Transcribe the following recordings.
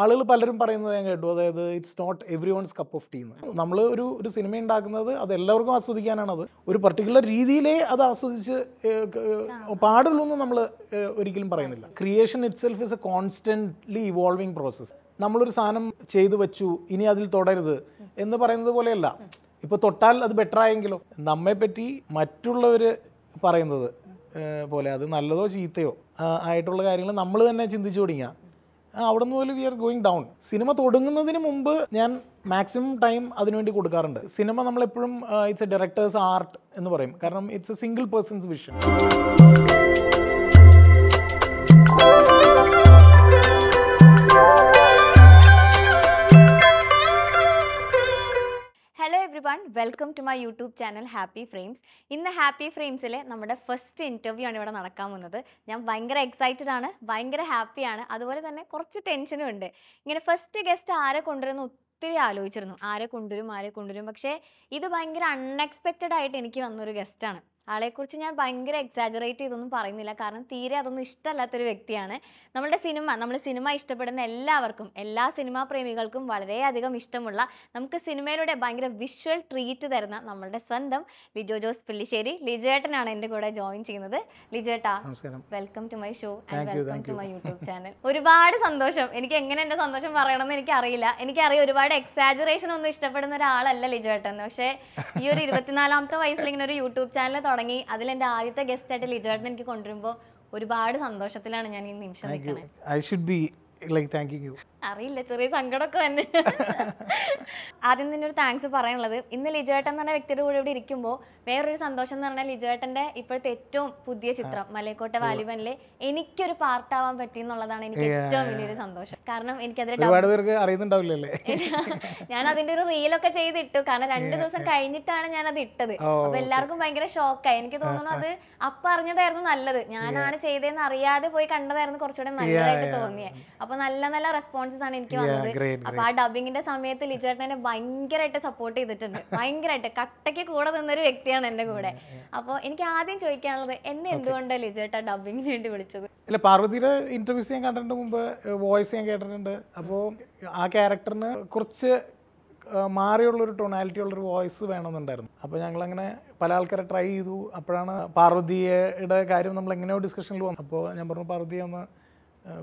ആളുകൾ പലരും പറയുന്നത് ഞാൻ കേട്ടു അതായത് it's not everyone's cup of tea നമ്മൾ ഒരു ഒരു സിനിമ ഉണ്ടാക്കുന്നത് അത് എല്ലാവർക്കും ആസ്വദിക്കാനാണ് അത് ഒരു പർട്ടിക്കുലർ രീതിയിലേ അത് ആസ്വദിച്ച് പാടുള്ളൂന്ന് നമ്മൾ ഒരിക്കലും പറയുന്നില്ല creation itself is a constantly evolving process നമ്മളൊരു സാധനം ചെയ്തു വെച്ചു ഇനി അതിൽ തുടരുത് എന്ന് പറയുന്നത് പോലെയല്ല ഇപ്പോൾ തൊട്ടാൽ അത് ബെറ്റർ ആയെങ്കിലോ നമ്മെപ്പറ്റി മറ്റുള്ളവർ പറയുന്നത് പോലെ അത് നല്ലതോ ചീത്തയോ ആയിട്ടുള്ള കാര്യങ്ങൾ നമ്മൾ തന്നെ ചിന്തിച്ചു തുടങ്ങിയാൽ അവിടെ നിന്ന് പോലും we are going down cinema തുടങ്ങുന്നതിന് മുമ്പ് ഞാൻ മാക്സിമം ടൈം അതിനുവേണ്ടി കൊടുക്കാറുണ്ട് സിനിമ നമ്മളെപ്പോഴും ഇറ്റ്സ് എ ഡയറക്ടേഴ്സ് ആർട്ട് എന്ന് പറയും കാരണം it's a single person's vision one welcome to my YouTube channel Happy Frames ഇന്ന് ഹാപ്പി ഫ്രെയിംസിലെ നമ്മുടെ ഫസ്റ്റ് ഇൻ്റർവ്യൂ ആണ് ഇവിടെ നടക്കാൻ പോകുന്നത് ഞാൻ ഭയങ്കര എക്സൈറ്റഡ് ആണ് ഭയങ്കര ഹാപ്പിയാണ് അതുപോലെ തന്നെ കുറച്ച് ടെൻഷനും ഉണ്ട് ഇങ്ങനെ ഫസ്റ്റ് ഗസ്റ്റ് ആരെ കൊണ്ടുവരുന്ന ഒത്തിരി ആലോചിച്ചിരുന്നു ആരെ കൊണ്ടുവരും ആരെ കൊണ്ടുവരും പക്ഷേ ഇത് ഭയങ്കര അൺഎക്സ്പെക്റ്റഡ് ആയിട്ട് എനിക്ക് വന്നൊരു ഗസ്റ്റാണ് ആളെക്കുറിച്ച് ഞാൻ ഭയങ്കര എക്സാജറേറ്റ് ചെയ്തൊന്നും പറയുന്നില്ല കാരണം തീരെ അതൊന്നും ഇഷ്ടമല്ലാത്തൊരു വ്യക്തിയാണ് നമ്മുടെ സിനിമ നമ്മൾ സിനിമ ഇഷ്ടപ്പെടുന്ന എല്ലാവർക്കും എല്ലാ സിനിമാ പ്രേമികൾക്കും വളരെയധികം ഇഷ്ടമുള്ള നമുക്ക് സിനിമയിലൂടെ ഭയങ്കര വിഷ്വൽ ട്രീറ്റ് തരുന്ന നമ്മളുടെ സ്വന്തം ലിജോ ജോസ് പില്ലിശ്ശേരി ലിജോയേട്ടനാണ് എൻ്റെ കൂടെ ജോയിൻ ചെയ്യുന്നത് ലിജോട്ടാ welcome to my show and welcome to my YouTube channel ഒരുപാട് സന്തോഷം എനിക്ക് എങ്ങനെ എൻ്റെ സന്തോഷം പറയണമെന്ന് എനിക്കറിയില്ല എനിക്കറിയാം ഒരുപാട് എക്സാജറേഷൻ ഒന്നും ഇഷ്ടപ്പെടുന്ന ഒരാളല്ല ലിജോട്ടൻ പക്ഷേ ഈ ഒരു ഇരുപത്തിനാലാമത്തെ വയസ്സിൽ ഇങ്ങനെ ഒരു യൂട്യൂബ് ചാനൽ തുടങ്ങി എന്റെ ആദ്യത്തെ ഗസ്റ്റ് ആയിട്ട് ലിജോട്ടിനെ എനിക്ക് കൊണ്ടുവരുമ്പോൾ ഒരുപാട് സന്തോഷത്തിലാണ് ഞാൻ ഈ നിമിഷം നിൽക്കുന്നത് I should be like thanking you അറിയില്ല ചെറിയ സങ്കടമൊക്കെ തന്നെ ആദ്യം തന്നെ ഒരു താങ്ക്സ് പറയാനുള്ളത് ഇന്ന് ലിജേട്ടൻ എന്ന് പറഞ്ഞ വ്യക്തിയുടെ കൂടെ ഇവിടെ ഇരിക്കുമ്പോൾ വേറൊരു സന്തോഷം എന്ന് പറഞ്ഞാൽ ലിജേട്ടന്റെ ഇപ്പോഴത്തെ ഏറ്റവും പുതിയ ചിത്രം മലയക്കോട്ടെ വാലിബനിലെ എനിക്കൊരു പാർട്ടാവാൻ പറ്റി എന്നുള്ളതാണ് എനിക്ക് ഏറ്റവും വലിയൊരു സന്തോഷം കാരണം അതിലെ ഞാൻ അതിന്റെ ഒരു റീലൊക്കെ ചെയ്തിട്ടു കാരണം രണ്ട് ദിവസം കഴിഞ്ഞിട്ടാണ് ഞാൻ അത് ഇട്ടത് അപ്പൊ എല്ലാവർക്കും ഭയങ്കര ഷോക്കായി എനിക്ക് തോന്നുന്നു അത് അപ്പൊ അറിഞ്ഞതായിരുന്നു നല്ലത് ഞാനാണ് ചെയ്തതെന്ന് അറിയാതെ പോയി കണ്ടതായിരുന്നു കുറച്ചുകൂടെ നല്ലതായിട്ട് തോന്നിയത് അപ്പൊ നല്ല നല്ല റെസ്പോൺസ് റെസ്പോൺസസ് ആണ് എനിക്ക് വന്നത് അപ്പൊ ആ ഡബിങ്ങിന്റെ സമയത്ത് ലിജേട്ടൻ എന്നെ ഭയങ്കരമായിട്ട് സപ്പോർട്ട് ചെയ്തിട്ടുണ്ട് ഭയങ്കരമായിട്ട് കട്ടയ്ക്ക് കൂടെ നിന്നൊരു വ്യക്തിയാണ് എന്റെ കൂടെ അപ്പോൾ എനിക്ക് ആദ്യം ചോദിക്കാനുള്ളത് എന്നെ എന്തുകൊണ്ടാണ് ലിജേട്ട ഡബിങ്ങിന് വേണ്ടി വിളിച്ചത് അല്ല പാർവതിയുടെ ഇന്റർവ്യൂസ് ഞാൻ കണ്ടിട്ടുണ്ട് മുമ്പ് വോയിസ് ഞാൻ കേട്ടിട്ടുണ്ട് അപ്പോൾ ആ ക്യാരക്ടറിന് കുറച്ച് മാറിയുള്ള ഒരു ടൊണാലിറ്റി ഉള്ളൊരു വോയിസ് വേണമെന്നുണ്ടായിരുന്നു അപ്പോൾ ഞങ്ങൾ അങ്ങനെ പല ആൾക്കാരെ ട്രൈ ചെയ്തു അപ്പോഴാണ് പാർവതിയുടെ കാര്യം നമ്മൾ എങ്ങനെയോ ഡിസ്കഷനിൽ വന്നു അപ്പോൾ ഞാൻ പറഞ്ഞു പാർവതി ഒന്ന്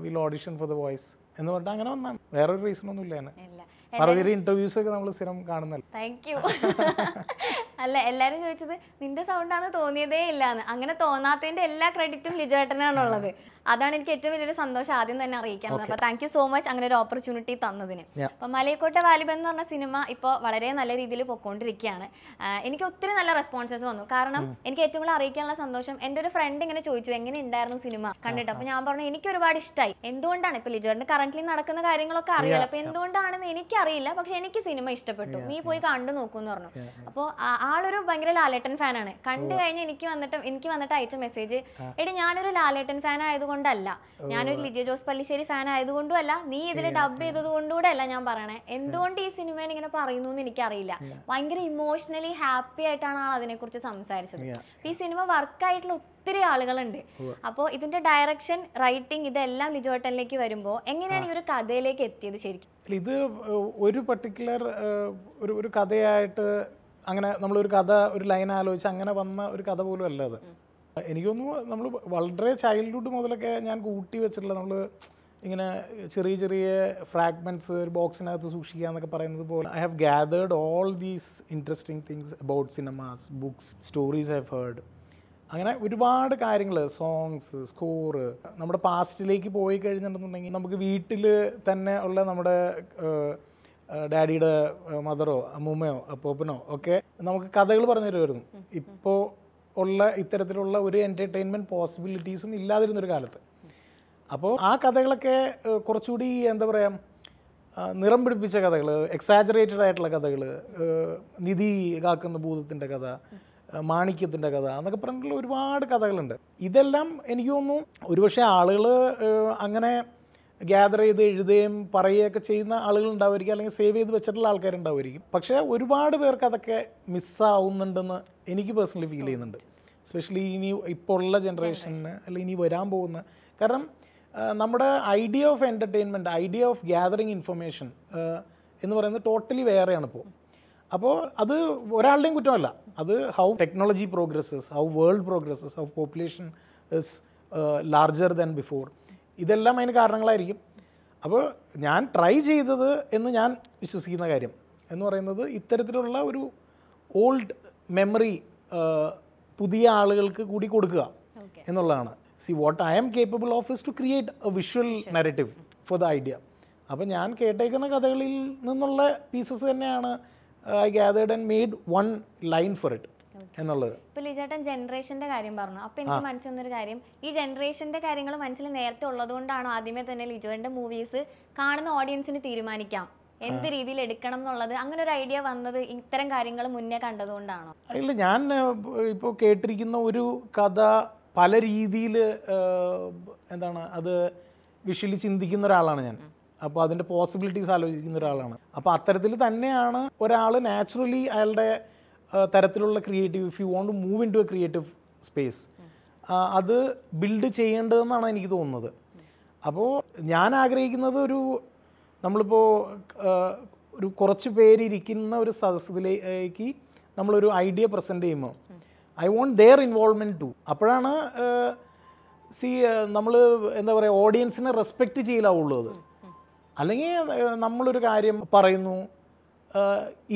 will audition for the voice എന്ന് പറഞ്ഞിട്ട് അങ്ങനെ വന്നാണ് വേറൊരു റീസൺ ഒന്നും ഇല്ല മറുപടി ഇന്റർവ്യൂസ് ഒക്കെ നമ്മൾ സ്ഥിരം കാണുന്നല്ലോ താങ്ക് യു അല്ല എല്ലാരും ചോദിച്ചത് നിന്റെ സൗണ്ടാണ് തോന്നിയതേ ഇല്ലാന്ന് അങ്ങനെ തോന്നാത്തതിന്റെ എല്ലാ ക്രെഡിറ്റും ലിജോ ഏട്ടനാണുള്ളത് അതാണ് എനിക്ക് ഏറ്റവും വലിയൊരു സന്തോഷം ആദ്യം തന്നെ അറിയിക്കാൻ അപ്പോൾ താങ്ക് യു സോ മച്ച് അങ്ങനെ ഒരു ഓപ്പർച്യൂണിറ്റി തന്നതിന് അപ്പോൾ മലയക്കോട്ടെ വാലിബൻ എന്ന് പറഞ്ഞ സിനിമ ഇപ്പോൾ വളരെ നല്ല രീതിയിൽ പൊക്കോണ്ടിരിക്കുകയാണ് എനിക്ക് ഒത്തിരി നല്ല റെസ്പോൺസസ് വന്നു കാരണം എനിക്ക് ഏറ്റവും കൂടുതൽ അറിയിക്കാനുള്ള സന്തോഷം എൻ്റെ ഒരു ഫ്രണ്ട് ഇങ്ങനെ ചോദിച്ചു എങ്ങനെ ഉണ്ടായിരുന്നു സിനിമ കണ്ടിട്ട് അപ്പോൾ ഞാൻ പറഞ്ഞു എനിക്ക് ഒരുപാട് ഇഷ്ടമായി എന്തുകൊണ്ടാണ് ഇപ്പൊ ലിജോറിന് കറന്റ്ലി നടക്കുന്ന കാര്യങ്ങളൊക്കെ അറിയാലോ അപ്പോൾ എന്തുകൊണ്ടാണെന്ന് അറിയില്ല പക്ഷെ എനിക്ക് സിനിമ ഇഷ്ടപ്പെട്ടു നീ പോയി കണ്ടു നോക്കൂ എന്ന് പറഞ്ഞു അപ്പോൾ ആളൊരു ഭയങ്കര ലാലേട്ടൻ ഫാനാണ് കണ്ടു കഴിഞ്ഞ് എനിക്ക് വന്നിട്ട് എനിക്ക് വന്നിട്ട് അയച്ച മെസ്സേജ് എടി ഞാനൊരു ലാലേട്ടൻ ഫാൻ ആയതുകൊണ്ട് കൊണ്ടല്ല ഞാനൊരു ലിജ ജോസ് പള്ളിശ്ശേരി ഫാൻ ആയതുകൊണ്ടും അല്ല നീ ഇതിൽ ഡബ് ചെയ്തത് കൊണ്ടുകൂടെ അല്ല ഞാൻ പറയണേ എന്തുകൊണ്ട് ഈ സിനിമയിൽ ഇങ്ങനെ പറയുന്നു എന്ന് എനിക്കറിയില്ല ഭയങ്കര ഇമോഷണലി ഹാപ്പി ആയിട്ടാണ് ആൾ അതിനെക്കുറിച്ച് സംസാരിച്ചത് ഈ സിനിമ വർക്കായിട്ടുള്ള ഒത്തിരി ആളുകളുണ്ട് അപ്പോൾ ഇതിന്റെ ഡയറക്ഷൻ റൈറ്റിംഗ് ഇതെല്ലാം ലിജോട്ടനിലേക്ക് വരുമ്പോൾ എങ്ങനെയാണ് ഈ ഒരു കഥയിലേക്ക് എത്തിയത് ശരിക്കും ഇത് ഒരു പർട്ടിക്കുലർ ഒരു ഒരു കഥയായിട്ട് അങ്ങനെ നമ്മളൊരു കഥ ഒരു ലൈൻ ആലോചിച്ച് അങ്ങനെ വന്ന ഒരു കഥ പോലും അല്ല അത് എനിക്ക് തോന്നുന്നു നമ്മൾ വളരെ ചൈൽഡ്ഹുഡ് മുതലൊക്കെ ഞാൻ കൂട്ടി വെച്ചിട്ടുള്ള നമ്മൾ ഇങ്ങനെ ചെറിയ ചെറിയ ഫ്രാഗ്മെൻറ്റ്സ് ഒരു ബോക്സിനകത്ത് സൂക്ഷിക്കുക എന്നൊക്കെ പറയുന്നത് പോലെ I have gathered all these interesting things about cinemas books stories I heard അങ്ങനെ ഒരുപാട് കാര്യങ്ങൾ സോങ്സ് സ്കോറ് നമ്മുടെ പാസ്റ്റിലേക്ക് പോയി കഴിഞ്ഞിട്ടുണ്ടെന്നുണ്ടെങ്കിൽ നമുക്ക് വീട്ടിൽ തന്നെ ഉള്ള നമ്മുടെ ഡാഡിയുടെ മദറോ അമ്മൂമ്മയോ അപ്പോപ്പനോ ഒക്കെ നമുക്ക് കഥകൾ പറഞ്ഞു തരുമായിരുന്നു ഇപ്പോൾ ഉള്ള ഇത്തരത്തിലുള്ള ഒരു എൻ്റർടൈൻമെൻറ്റ് പോസിബിലിറ്റീസും ഇല്ലാതിരുന്നൊരു കാലത്ത് അപ്പോൾ ആ കഥകളൊക്കെ കുറച്ചുകൂടി എന്താ പറയുക നിറം പിടിപ്പിച്ച കഥകൾ എക്സാജറേറ്റഡ് ആയിട്ടുള്ള കഥകൾ നിധി കാക്കുന്ന ഭൂതത്തിൻ്റെ കഥ മാണിക്യത്തിൻ്റെ കഥ എന്നൊക്കെ പറഞ്ഞിട്ടുള്ള ഒരുപാട് കഥകളുണ്ട് ഇതെല്ലാം എനിക്ക് തോന്നുന്നു ഒരുപക്ഷെ ആളുകൾ അങ്ങനെ ഗ്യാദർ ചെയ്ത് എഴുതുകയും പറയുകയൊക്കെ ചെയ്യുന്ന ആളുകൾ ഉണ്ടാവുമായിരിക്കും അല്ലെങ്കിൽ സേവ് ചെയ്ത് വെച്ചിട്ടുള്ള ആൾക്കാരുണ്ടാവുമായിരിക്കും പക്ഷേ ഒരുപാട് പേർക്ക് അതൊക്കെ മിസ്സാവുന്നുണ്ടെന്ന് എനിക്ക് പേഴ്സണലി ഫീൽ ചെയ്യുന്നുണ്ട് സ്പെഷ്യലി ഇനി ഇപ്പോൾ ഉള്ള ജനറേഷന് അല്ലെങ്കിൽ ഇനി വരാൻ പോകുന്ന കാരണം നമ്മുടെ idea of entertainment idea of gathering information എന്ന് പറയുന്നത് ടോട്ടലി വേറെയാണ് ഇപ്പോൾ അപ്പോൾ അത് ഒരാളുടെയും കുറ്റമല്ല അത് how technology progresses how world progresses how population is larger than before ഇതെല്ലാം അതിന് കാരണങ്ങളായിരിക്കും അപ്പോൾ ഞാൻ ട്രൈ ചെയ്തത് എന്ന് ഞാൻ വിശ്വസിക്കുന്ന കാര്യം എന്ന് പറയുന്നത് ഇത്തരത്തിലുള്ള ഒരു ഓൾഡ് മെമ്മറി പുതിയ ആളുകൾക്ക് കൂടി കൊടുക്കുക എന്നുള്ളതാണ് see what I am capable of is to create a visual narrative for the idea അപ്പോൾ ഞാൻ കേട്ടേക്കുന്ന കഥകളിൽ നിന്നുള്ള പീസസ് തന്നെയാണ് I gathered and made one line for it എന്നുള്ളത് ഇപ്പൊ ലിജേട്ടൻ ജനറേഷന്റെ കാര്യം പറഞ്ഞു അപ്പൊ എനിക്ക് മനസ്സിൽ ഒരു കാര്യം ഈ ജനറേഷന്റെ കാര്യങ്ങൾ മനസ്സിൽ നേരത്തെ കൊണ്ടാണോ ആദ്യമേ തന്നെ ലിജോന്റെ മൂവീസ് കാണുന്ന ഓഡിയൻസിന് തീരുമാനിക്കാം എന്ത് രീതിയിൽ എടുക്കണം എന്നുള്ളത് അങ്ങനെ ഒരു ഐഡിയ വന്നത് ഇത്തരം കാര്യങ്ങൾ മുന്നേ കണ്ടതുകൊണ്ടാണോ അല്ല ഞാൻ ഇപ്പോൾ കേട്ടിരിക്കുന്ന ഒരു കഥ പല രീതിയിൽ എന്താണ് അത് വിഷലി ചിന്തിക്കുന്ന ഒരാളാണ് ഞാൻ അപ്പോൾ അതിൻ്റെ പോസിബിലിറ്റീസ് ആലോചിക്കുന്ന ഒരാളാണ് അപ്പോൾ അത്തരത്തിൽ തന്നെയാണ് ഒരാൾ നാച്ചുറലി അയാളുടെ തരത്തിലുള്ള creative if you want to move in to a creative space അത് ബിൽഡ് ചെയ്യേണ്ടതെന്നാണ് എനിക്ക് തോന്നുന്നത് അപ്പോൾ ഞാൻ ആഗ്രഹിക്കുന്നത് ഒരു നമ്മളിപ്പോൾ ഒരു കുറച്ച് പേരിരിക്കുന്ന ഒരു സദസ്സിലേക്ക് നമ്മളൊരു ഐഡിയ പ്രസൻറ്റ് ചെയ്യുമ്പോൾ I want their involvement too അപ്പോഴാണ് സി നമ്മൾ എന്താ പറയുക ഓഡിയൻസിനെ റെസ്പെക്റ്റ് ചെയ്യലാവുള്ളൂ അത് അല്ലെങ്കിൽ നമ്മളൊരു കാര്യം പറയുന്നു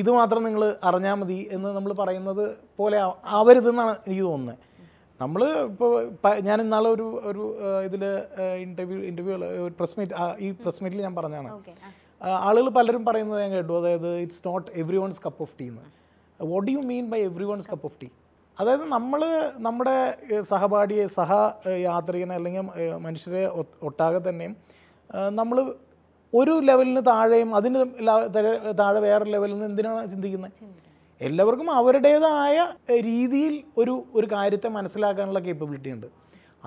ഇത് മാത്രം നിങ്ങൾ അറിഞ്ഞാൽ മതി എന്ന് നമ്മൾ പറയുന്നത് പോലെ ആവരുതെന്നാണ് എനിക്ക് തോന്നുന്നത് നമ്മൾ ഇപ്പോൾ ഞാൻ ഇന്നാളെ ഒരു ഒരു ഇതിൽ ഇൻ്റർവ്യൂ ഇൻ്റർവ്യൂ പ്രസ് മീറ്റ് ഈ പ്രസ് മീറ്റിൽ ഞാൻ പറഞ്ഞാണ് ആളുകൾ പലരും പറയുന്നത് ഞാൻ കേട്ടു അതായത് it's not everyone's cup of tea എന്ന് what you mean by everyone's cup of tea അതായത് നമ്മൾ നമ്മുടെ സഹപാഠിയെ സഹ യാത്രികനെ അല്ലെങ്കിൽ മനുഷ്യരെ ഒട്ടാകെ തന്നെയും നമ്മൾ ഒരു ലെവലിന് താഴെയും അതിന് താഴെ വേറെ ലെവലിൽ നിന്ന് എന്തിനാണ് ചിന്തിക്കുന്നത് എല്ലാവർക്കും അവരുടേതായ രീതിയിൽ ഒരു ഒരു കാര്യത്തെ മനസ്സിലാക്കാനുള്ള കേപ്പബിലിറ്റി ഉണ്ട്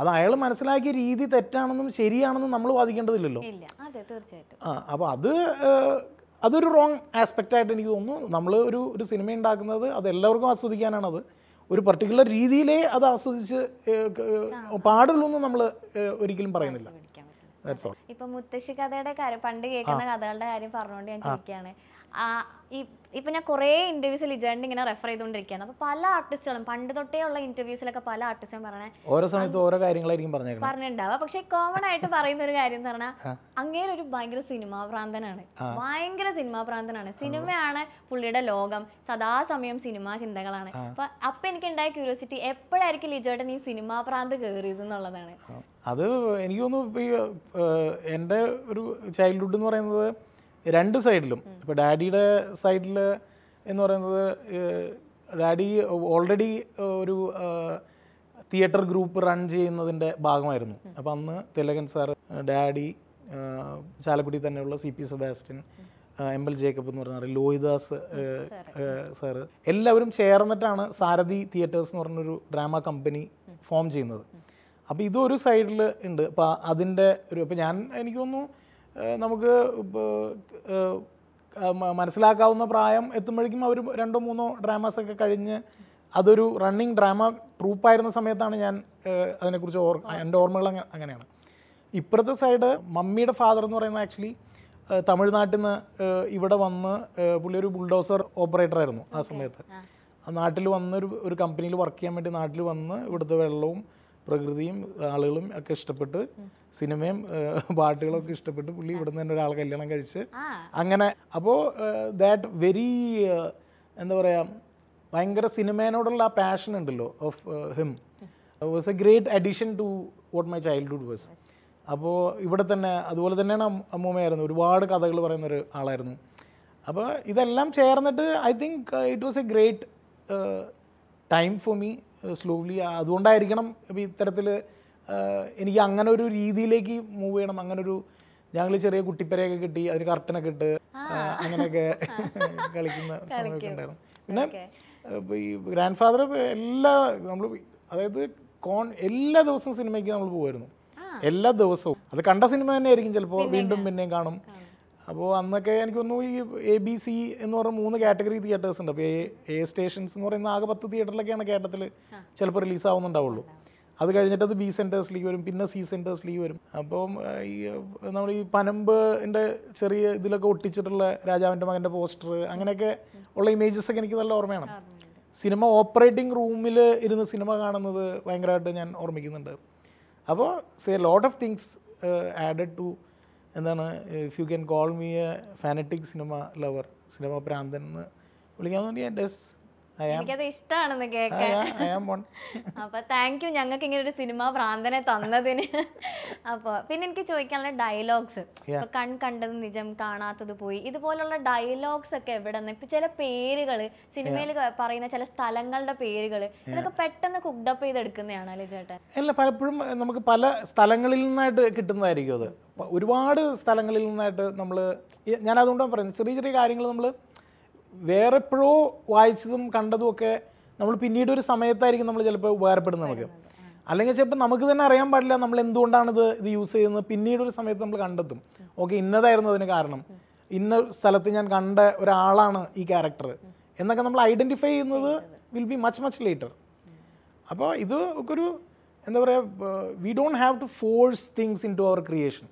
അത് അയാൾ മനസ്സിലാക്കിയ രീതി തെറ്റാണെന്നും ശരിയാണെന്നും നമ്മൾ വാദിക്കേണ്ടതില്ലല്ലോ ആ അപ്പോൾ അത് അതൊരു റോങ് ആസ്പെക്റ്റ് ആയിട്ട് എനിക്ക് തോന്നുന്നു നമ്മൾ ഒരു ഒരു സിനിമ ഉണ്ടാക്കുന്നത് അത് എല്ലാവർക്കും അത് ഒരു പർട്ടിക്കുലർ രീതിയിലേ അത് ആസ്വദിച്ച് പാടുള്ളൂ എന്ന് നമ്മൾ ഒരിക്കലും പറയുന്നില്ല ഇപ്പൊ മുത്തശ്ശി കഥയുടെ കാര്യം പണ്ട് കേൾക്കുന്ന കഥകളുടെ കാര്യം പറഞ്ഞുകൊണ്ട് ഞാൻ ചോദിക്കുകയാണ് ഇപ്പം ഞാൻ കുറേ ഇൻ്റർവ്യൂസിൽ ലിജേണ്ട് ഇങ്ങനെ റെഫർ ചെയ്തുകൊണ്ടിരിക്കുകയാണ് അപ്പോൾ പല ആർട്ടിസ്റ്റുകളും പണ്ട് തൊട്ടേ ഉള്ള ഇൻ്റർവ്യൂസിലൊക്കെ പല ആർട്ടിസ്റ്റും പറഞ്ഞേ ഓരോ സമയത്ത് ഓരോ കാര്യങ്ങളായിരിക്കും പറഞ്ഞിട്ടുണ്ടാവുക പക്ഷെ കോമൺ ആയിട്ട് പറയുന്ന ഒരു കാര്യം എന്ന് പറഞ്ഞാൽ അങ്ങേര ഒരു ഭയങ്കര സിനിമാ ഭ്രാന്തനാണ് ഭയങ്കര സിനിമാ ഭ്രാന്തനാണ് സിനിമയാണ് പുള്ളിയുടെ ലോകം സദാസമയം സിനിമാ ചിന്തകളാണ് അപ്പൊ അപ്പൊ എനിക്ക് ഉണ്ടായ ക്യൂരിയോസിറ്റി എപ്പോഴായിരിക്കും ലിജോട്ടൻ ഈ സിനിമാ ഭ്രാന്ത് കയറിയത് എന്നുള്ളതാണ് അത് എനിക്ക് തോന്നുന്നു എൻ്റെ ഒരു ചൈൽഡ്ഹുഡ് എന്ന് പറയുന്നത് രണ്ട് സൈഡിലും ഇപ്പോൾ ഡാഡിയുടെ സൈഡിൽ എന്ന് പറയുന്നത് ഡാഡി ഓൾറെഡി ഒരു തിയേറ്റർ ഗ്രൂപ്പ് റൺ ചെയ്യുന്നതിൻ്റെ ഭാഗമായിരുന്നു അപ്പോൾ അന്ന് തിലകൻ സാറ് ഡാഡി ചാലക്കുടി തന്നെയുള്ള C P Sebastian M L Jacob എന്ന് പറഞ്ഞ ലോഹിദാസ് സാറ് എല്ലാവരും ചേർന്നിട്ടാണ് സാരഥി തിയേറ്റേഴ്സ് എന്ന് പറഞ്ഞൊരു ഡ്രാമ കമ്പനി ഫോം ചെയ്യുന്നത് അപ്പോൾ ഇതൊരു സൈഡിൽ ഉണ്ട് അപ്പോൾ അതിൻ്റെ ഒരു അപ്പോൾ ഞാൻ എനിക്ക് തോന്നുന്നു നമുക്ക് മനസ്സിലാക്കാവുന്ന പ്രായം എത്തുമ്പോഴേക്കും അവർ രണ്ടോ മൂന്നോ ഡ്രാമാസ് ഒക്കെ കഴിഞ്ഞ് അതൊരു റണ്ണിങ് ഡ്രാമ ട്രൂപ്പായിരുന്ന സമയത്താണ് ഞാൻ അതിനെക്കുറിച്ച് ഓർ എൻ്റെ ഓർമ്മകൾ അങ്ങനെയാണ് ഇപ്പുറത്തെ സൈഡ് മമ്മിയുടെ ഫാദർ എന്ന് പറയുന്നത് ആക്ച്വലി തമിഴ്നാട്ടിൽ നിന്ന് ഇവിടെ വന്ന് പുള്ളി ഒരു ബുൾഡോസർ ഓപ്പറേറ്റർ ആയിരുന്നു ആ സമയത്ത് നാട്ടിൽ വന്ന് ഒരു ഒരു കമ്പനിയിൽ വർക്ക് ചെയ്യാൻ വേണ്ടി നാട്ടിൽ വന്ന് ഇവിടുത്തെ വെള്ളവും പ്രകൃതിയും ആളുകളും ഒക്കെ ഇഷ്ടപ്പെട്ട് സിനിമയും പാട്ടുകളൊക്കെ ഇഷ്ടപ്പെട്ട് പുള്ളി ഇവിടുന്ന് തന്നെ ഒരാൾ കല്യാണം കഴിച്ച് അങ്ങനെ അപ്പോൾ ദാറ്റ് വെരി എന്താ പറയുക ഭയങ്കര സിനിമേനോടുള്ള ആ പാഷൻ ഉണ്ടല്ലോ of him was a great addition to what my childhood was അപ്പോൾ ഇവിടെ തന്നെ അതുപോലെ തന്നെയാണ് അമ്മൂമ്മയായിരുന്നു ഒരുപാട് കഥകൾ പറയുന്ന ഒരു ആളായിരുന്നു അപ്പോൾ ഇതെല്ലാം ചേർന്നിട്ട് I think it was a great time for me slowly അതുകൊണ്ടായിരിക്കണം ഇത്തരത്തിൽ എനിക്ക് അങ്ങനെ ഒരു രീതിയിലേക്ക് മൂവ് ചെയ്യണം അങ്ങനൊരു ഞങ്ങൾ ചെറിയ കുട്ടിപ്പരയൊക്കെ കിട്ടി അതിന് കർട്ടനൊക്കെ ഇട്ട് അങ്ങനെയൊക്കെ കളിക്കുന്ന സമയമൊക്കെ ഉണ്ടായിരുന്നു പിന്നെ ഈ ഗ്രാൻഡ് ഫാദർ എല്ലാ നമ്മൾ അതായത് കോൺ എല്ലാ ദിവസവും സിനിമയ്ക്ക് നമ്മൾ പോകുമായിരുന്നു എല്ലാ ദിവസവും അത് കണ്ട സിനിമ തന്നെ ആയിരിക്കും ചിലപ്പോൾ വീണ്ടും പിന്നെയും കാണും അപ്പോൾ അന്നൊക്കെ എനിക്കൊന്നു ഈ എ ബി സി എന്ന് പറഞ്ഞ മൂന്ന് കാറ്റഗറി തിയേറ്റേഴ്സ് ഉണ്ട് അപ്പോൾ എ സ്റ്റേഷൻസ് എന്ന് പറയുന്ന ആകെ പത്ത് തിയേറ്ററിലൊക്കെയാണ് കേരളത്തിൽ ചിലപ്പോൾ റിലീസ് ആവുന്നുണ്ടാവുള്ളൂ അത് കഴിഞ്ഞിട്ട് അത് ബി സെൻറ്റേഴ്സിലേക്ക് വരും പിന്നെ സി സെൻറ്റേഴ്സിലേക്ക് വരും അപ്പം ഈ നമ്മൾ ഈ പനമ്പിൻ്റെ ചെറിയ ഇതിലൊക്കെ ഒട്ടിച്ചിട്ടുള്ള രാജാവിൻ്റെ മകൻ്റെ പോസ്റ്റർ അങ്ങനെയൊക്കെ ഉള്ള ഇമേജസ് ഒക്കെ എനിക്ക് നല്ല ഓർമ്മയാണ് സിനിമ ഓപ്പറേറ്റിംഗ് റൂമിൽ ഇരുന്ന് സിനിമ കാണുന്നത് ഭയങ്കരമായിട്ട് ഞാൻ ഓർമ്മിക്കുന്നുണ്ട് അപ്പോൾ say lot of things added to എന്താണ് if you can call me a fanatic cinema lover cinema ഭ്രാന്തൻ എന്ന് വിളിക്കാമെന്ന് പറഞ്ഞാൽ ഡസ് എനിക്കത് ഇഷ്ടമാണെന്ന് കേൾക്കാൻ അപ്പൊ താങ്ക് യു ഞങ്ങൾക്ക് ഇങ്ങനെ ഒരു സിനിമ ഭ്രാന്തനെ തന്നതിന് അപ്പൊ പിന്നെ എനിക്ക് ചോദിക്കാനുള്ള ഡയലോഗ്സ് ഇപ്പൊ കൺ കണ്ടത് നിജം കാണാത്തത് പോയി ഇതുപോലുള്ള ഡയലോഗ്സ് ഒക്കെ എവിടെ നിന്ന് ഇപ്പൊ ചില പേരുകൾ സിനിമയിൽ പറയുന്ന ചില സ്ഥലങ്ങളുടെ പേരുകൾ ഇതൊക്കെ പെട്ടെന്ന് കുക്ഡപ്പ് ചെയ്തെടുക്കുന്നതാണ് അല്ലേ ചേട്ടൻ അല്ല പലപ്പോഴും നമുക്ക് പല സ്ഥലങ്ങളിൽ നിന്നായിട്ട് കിട്ടുന്നതായിരിക്കും അത് ഒരുപാട് സ്ഥലങ്ങളിൽ നിന്നായിട്ട് നമ്മൾ ഞാൻ അതുകൊണ്ടാണ് പറയുന്നത് ചെറിയ ചെറിയ കാര്യങ്ങൾ നമ്മൾ വേറെ എപ്പോഴോ വായിച്ചതും കണ്ടതും ഒക്കെ നമ്മൾ പിന്നീട് ഒരു സമയത്തായിരിക്കും നമ്മൾ ചിലപ്പോൾ ഉപകാരപ്പെടുന്നത് നമുക്ക് അല്ലെങ്കിൽ ചിലപ്പോൾ നമുക്ക് തന്നെ അറിയാൻ പാടില്ല നമ്മൾ എന്തുകൊണ്ടാണ് ഇത് ഇത് യൂസ് ചെയ്യുന്നത് പിന്നീട് ഒരു സമയത്ത് നമ്മൾ കണ്ടെത്തും ഓക്കെ ഇന്നതായിരുന്നു അതിന് കാരണം ഇന്ന സ്ഥലത്ത് ഞാൻ കണ്ട ഒരാളാണ് ഈ ക്യാരക്ടർ എന്നൊക്കെ നമ്മൾ ഐഡൻറ്റിഫൈ ചെയ്യുന്നത് will be much much later അപ്പോൾ ഇത് ഒക്കെ ഒരു എന്താ പറയുക we don't have to force things in to our creation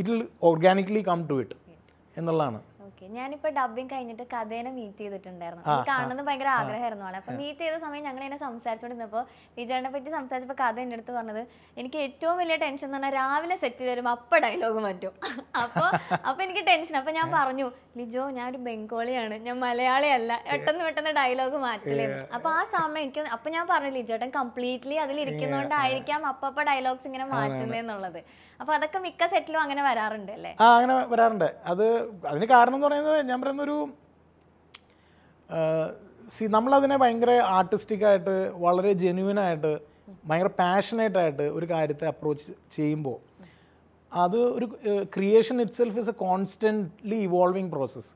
it will organically come to it എന്നുള്ളതാണ് ഓക്കെ ഞാനിപ്പോ ഡബിങ് കഴിഞ്ഞിട്ട് കഥേനെ മീറ്റ് ചെയ്തിട്ടുണ്ടായിരുന്നു കാണുന്നത് ഭയങ്കര ആഗ്രഹമായിരുന്നു ആളെ അപ്പൊ മീറ്റ് ചെയ്ത സമയം ഞങ്ങൾ ഇങ്ങനെ സംസാരിച്ചുകൊണ്ടിരുന്നപ്പോ വിജയനെ പറ്റി സംസാരിച്ചപ്പോൾ കഥ എന്റെ അടുത്ത് പറഞ്ഞത് എനിക്ക് ഏറ്റവും വലിയ ടെൻഷൻ എന്ന് പറഞ്ഞാൽ രാവിലെ സെറ്റ് വരുമ്പോൾ അപ്പം ഡയലോഗ് മാറ്റും അപ്പോൾ അപ്പോൾ എനിക്ക് ടെൻഷൻ അപ്പോൾ ഞാൻ പറഞ്ഞു ലിജോ ഞാനൊരു ബംഗാളിയാണ് ഞാൻ മലയാളിയല്ല പെട്ടെന്ന് പെട്ടെന്ന് ഡയലോഗ് മാറ്റില്ലേ അപ്പൊ ആ സമയം എനിക്ക് അപ്പൊ ഞാൻ പറഞ്ഞു ലിജോട്ടൻ കംപ്ലീറ്റ്ലി അതിൽ ഇരിക്കുന്നോണ്ടായിരിക്കാം അപ്പപ്പ ഡയലോഗ്സ് ഇങ്ങനെ മാറ്റുന്നേന്നുള്ളത് അപ്പൊ അതൊക്കെ മിക്ക സെറ്റിലും അങ്ങനെ വരാറുണ്ട് അല്ലേ ആ അങ്ങനെ വരാറുണ്ട് അത് അതിന് കാരണം എന്ന് പറയുന്നത് ഞാൻ പറയുന്ന ഒരു സി നമ്മളതിനെ ഭയങ്കര ആർട്ടിസ്റ്റിക്കായിട്ട് വളരെ ജെന്യൂനായിട്ട് ഭയങ്കര പാഷനേറ്റായിട്ട് ഒരു കാര്യത്തെ അപ്രോച്ച് ചെയ്യുമ്പോൾ അത് ഒരു creation itself is a constantly evolving process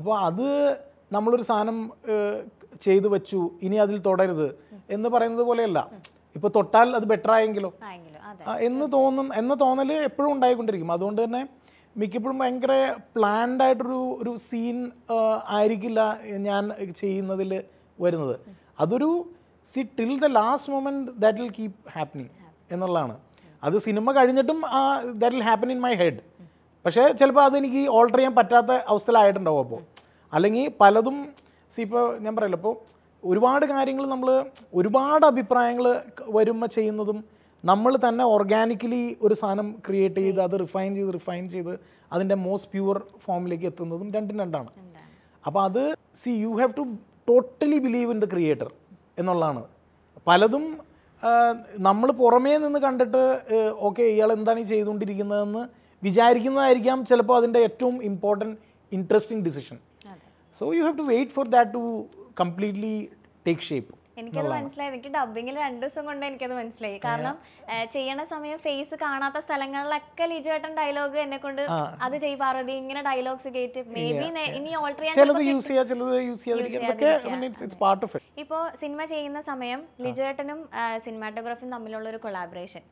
അപ്പോൾ അത് നമ്മളൊരു സാധനം ചെയ്തു വെച്ചു ഇനി അതിൽ തുടരുത് എന്ന് പറയുന്നത് പോലെയല്ല ഇപ്പൊ തൊട്ടാൽ അത് ബെറ്റർ ആയെങ്കിലോ എന്ന് തോന്നും എന്ന തോന്നൽ എപ്പോഴും ഉണ്ടായിക്കൊണ്ടിരിക്കും അതുകൊണ്ട് തന്നെ മിക്കപ്പോഴും ഭയങ്കര പ്ലാൻഡ് ആയിട്ടൊരു ഒരു സീൻ ആയിരിക്കില്ല ഞാൻ ചെയ്യുന്നതിൽ വരുന്നത് അതൊരു see till the last moment that will keep happening എന്നുള്ളതാണ് അത് സിനിമ കഴിഞ്ഞിട്ടും that will happen in my head പക്ഷേ ചിലപ്പോൾ അതെനിക്ക് ഓൾട്ടർ ചെയ്യാൻ പറ്റാത്ത അവസ്ഥയിലായിട്ടുണ്ടാവും അപ്പോൾ അല്ലെങ്കിൽ പലതും സി ഇപ്പോൾ ഞാൻ പറയല്ലോ ഇപ്പോൾ ഒരുപാട് കാര്യങ്ങൾ നമ്മൾ ഒരുപാട് അഭിപ്രായങ്ങൾ വരുമ്പോൾ ചെയ്യുന്നതും നമ്മൾ തന്നെ ഓർഗാനിക്കലി ഒരു സാധനം ക്രിയേറ്റ് ചെയ്ത് അത് റിഫൈൻ ചെയ്ത് റിഫൈൻ ചെയ്ത് അതിൻ്റെ മോസ്റ്റ് പ്യുവർ ഫോമിലേക്ക് എത്തുന്നതും രണ്ടും രണ്ടാണ് അപ്പോൾ അത് see you have to totally believe in the creator എന്നുള്ളതാണ് പലതും നമ്മൾ പുറമേ നിന്ന് കണ്ടിട്ട് ഓക്കെ ഇയാൾ എന്താണ് ഈ ചെയ്തുകൊണ്ടിരിക്കുന്നതെന്ന് വിചാരിക്കുന്നതായിരിക്കാം ചിലപ്പോൾ അതിൻ്റെ ഏറ്റവും important interesting decision so you have to wait for that to completely take shape എനിക്കത് മനസ്സിലായി എനിക്ക് ഡബിങ്ങിൽ രണ്ടു ദിവസം കൊണ്ട് എനിക്കത് മനസ്സിലായി കാരണം ചെയ്യണ സമയം ഫേസ് കാണാത്ത സ്ഥലങ്ങളിലൊക്കെ ലിജുവേട്ടൻ ഡയലോഗ് എന്നെ കൊണ്ട് അത് ചെയ് പാർവതി ഇങ്ങനെ ഡയലോഗ്സ് കേറ്റ് മേ ബി ഇനി ഓൾട്ടർ ചെയ്യാൻ ഇപ്പോ സിനിമ ചെയ്യുന്ന സമയം ലിജുവേട്ടനും സിനിമാറ്റോഗ്രാഫിയും തമ്മിലുള്ള ഒരു കൊളാബറേഷൻ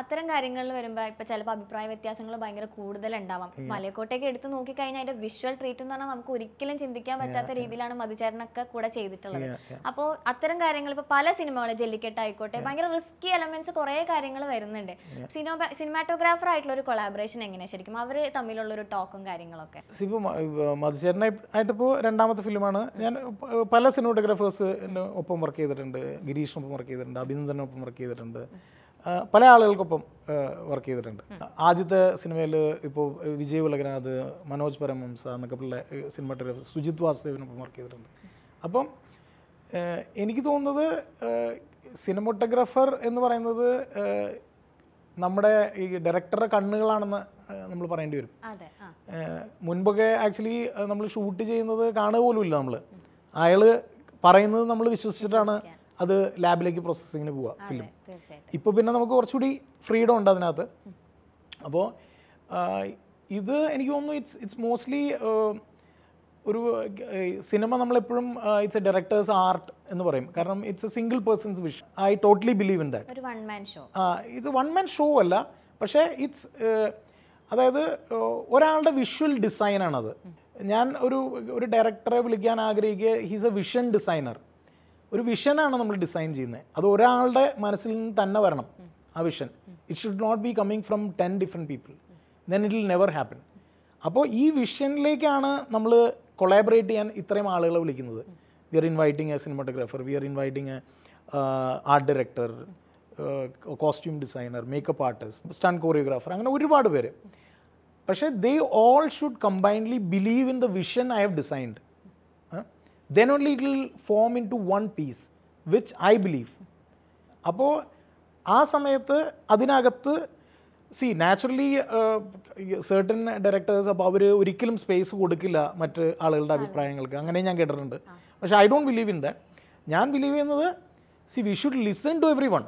അത്തരം കാര്യങ്ങളിൽ വരുമ്പോൾ ഇപ്പൊ ചിലപ്പോൾ അഭിപ്രായ വ്യത്യാസങ്ങൾ ഭയങ്കര കൂടുതലുണ്ടാവാം മലയക്കോട്ടേക്ക് എടുത്തു നോക്കിക്കഴിഞ്ഞാൽ അതിന്റെ വിഷ്വൽ ട്രീറ്റ് എന്ന് പറഞ്ഞാൽ നമുക്ക് ഒരിക്കലും ചിന്തിക്കാൻ പറ്റാത്ത രീതിയിലാണ് മധുചാരനൊക്കെ കൂടെ ചെയ്തിട്ടുള്ളത് അപ്പോൾ അത്തരം കാര്യങ്ങൾ ഇപ്പൊ പല സിനിമകൾ ജെല്ലിക്കെട്ട് ആയിക്കോട്ടെ ഭയങ്കര റിസ്കി എലമെന്റ്സ് കുറെ കാര്യങ്ങൾ വരുന്നുണ്ട് സിനിമ സിനിമാറ്റോഗ്രാഫർ ആയിട്ടുള്ള ഒരു കൊളാബറേഷൻ എങ്ങനെയാ ശരിക്കും അവർ തമ്മിലുള്ള ഒരു ടോക്കും കാര്യങ്ങളൊക്കെ ഇപ്പോൾ മധുചേരനായിട്ടിപ്പോൾ രണ്ടാമത്തെ ഫിലിമാണ് ഞാൻ പല സിനിമാറ്റോഗ്രാഫേഴ്സ് ഒപ്പം വർക്ക് ചെയ്തിട്ടുണ്ട് ഗിരീഷിനൊപ്പം വർക്ക് ചെയ്തിട്ടുണ്ട് അഭിനന്ദനൊപ്പം വർക്ക് ചെയ്തിട്ടുണ്ട് പല ആളുകൾക്കൊപ്പം വർക്ക് ചെയ്തിട്ടുണ്ട് ആദ്യത്തെ സിനിമയിൽ ഇപ്പോൾ വിജയ് ഉലകനാഥ് മനോജ് പരമംസ എന്നൊക്കെ പിള്ളേ സിനിമ സുജിത് വാസുദേവിനൊപ്പം വർക്ക് ചെയ്തിട്ടുണ്ട് അപ്പം എനിക്ക് തോന്നുന്നത് സിനിമോട്ടോഗ്രാഫർ എന്ന് പറയുന്നത് നമ്മുടെ ഈ ഡയറക്ടറുടെ കണ്ണുകളാണെന്ന് നമ്മൾ പറയേണ്ടി വരും മുൻപൊക്കെ ആക്ച്വലി നമ്മൾ ഷൂട്ട് ചെയ്യുന്നത് കാണുക പോലും ഇല്ല നമ്മൾ അയാൾ പറയുന്നത് നമ്മൾ വിശ്വസിച്ചിട്ടാണ് അത് ലാബിലേക്ക് പ്രോസസ്സിങ്ങിന് പോവുക ഫിലിം ഇപ്പോൾ പിന്നെ നമുക്ക് കുറച്ചുകൂടി ഫ്രീഡം ഉണ്ട് അതിനകത്ത് അപ്പോൾ ഇത് എനിക്ക് തോന്നുന്നു ഇറ്റ്സ് ഇറ്റ്സ് മോസ്റ്റ്ലി ഒരു സിനിമ നമ്മളെപ്പോഴും ഇറ്റ്സ് എ ഡയറക്ടേഴ്സ് ആർട്ട് എന്ന് പറയും കാരണം it's a single person's vision I totally believe in that it's one man show അല്ല പക്ഷേ ഇറ്റ്സ് അതായത് ഒരാളുടെ വിഷ്വൽ ഡിസൈനാണത് ഞാൻ ഒരു ഒരു ഡയറക്ടറെ വിളിക്കാൻ ആഗ്രഹിക്കുക ഹീസ് എ വിഷൻ ഡിസൈനർ ഒരു വിഷനാണ് നമ്മൾ ഡിസൈൻ ചെയ്യുന്നത് അത് ഒരാളുടെ മനസ്സിൽ നിന്ന് തന്നെ വരണം ആ vision it should not be coming from ten different people then it will never happen അപ്പോൾ ഈ വിഷനിലേക്കാണ് നമ്മൾ കൊളാബറേറ്റ് ചെയ്യാൻ ഇത്രയും ആളുകളെ വിളിക്കുന്നത് we are inviting a cinematographer we are inviting a art director costume designer makeup artist stunt choreographer അങ്ങനെ ഒരുപാട് പേര് പക്ഷേ they all should combinedly believe in the vision I have designed then only it will form into one piece which I believe അപ്പോൾ ആ സമയത്ത് അതിനകത്ത് C naturally certain directors അപ്പോൾ അവർ ഒരിക്കലും സ്പേസ് കൊടുക്കില്ല മറ്റ് ആളുകളുടെ അഭിപ്രായങ്ങൾക്ക് അങ്ങനെ ഞാൻ കേട്ടിട്ടുണ്ട് പക്ഷേ I don't believe in that ഞാൻ ബിലീവ് ചെയ്യുന്നത് see we should listen to everyone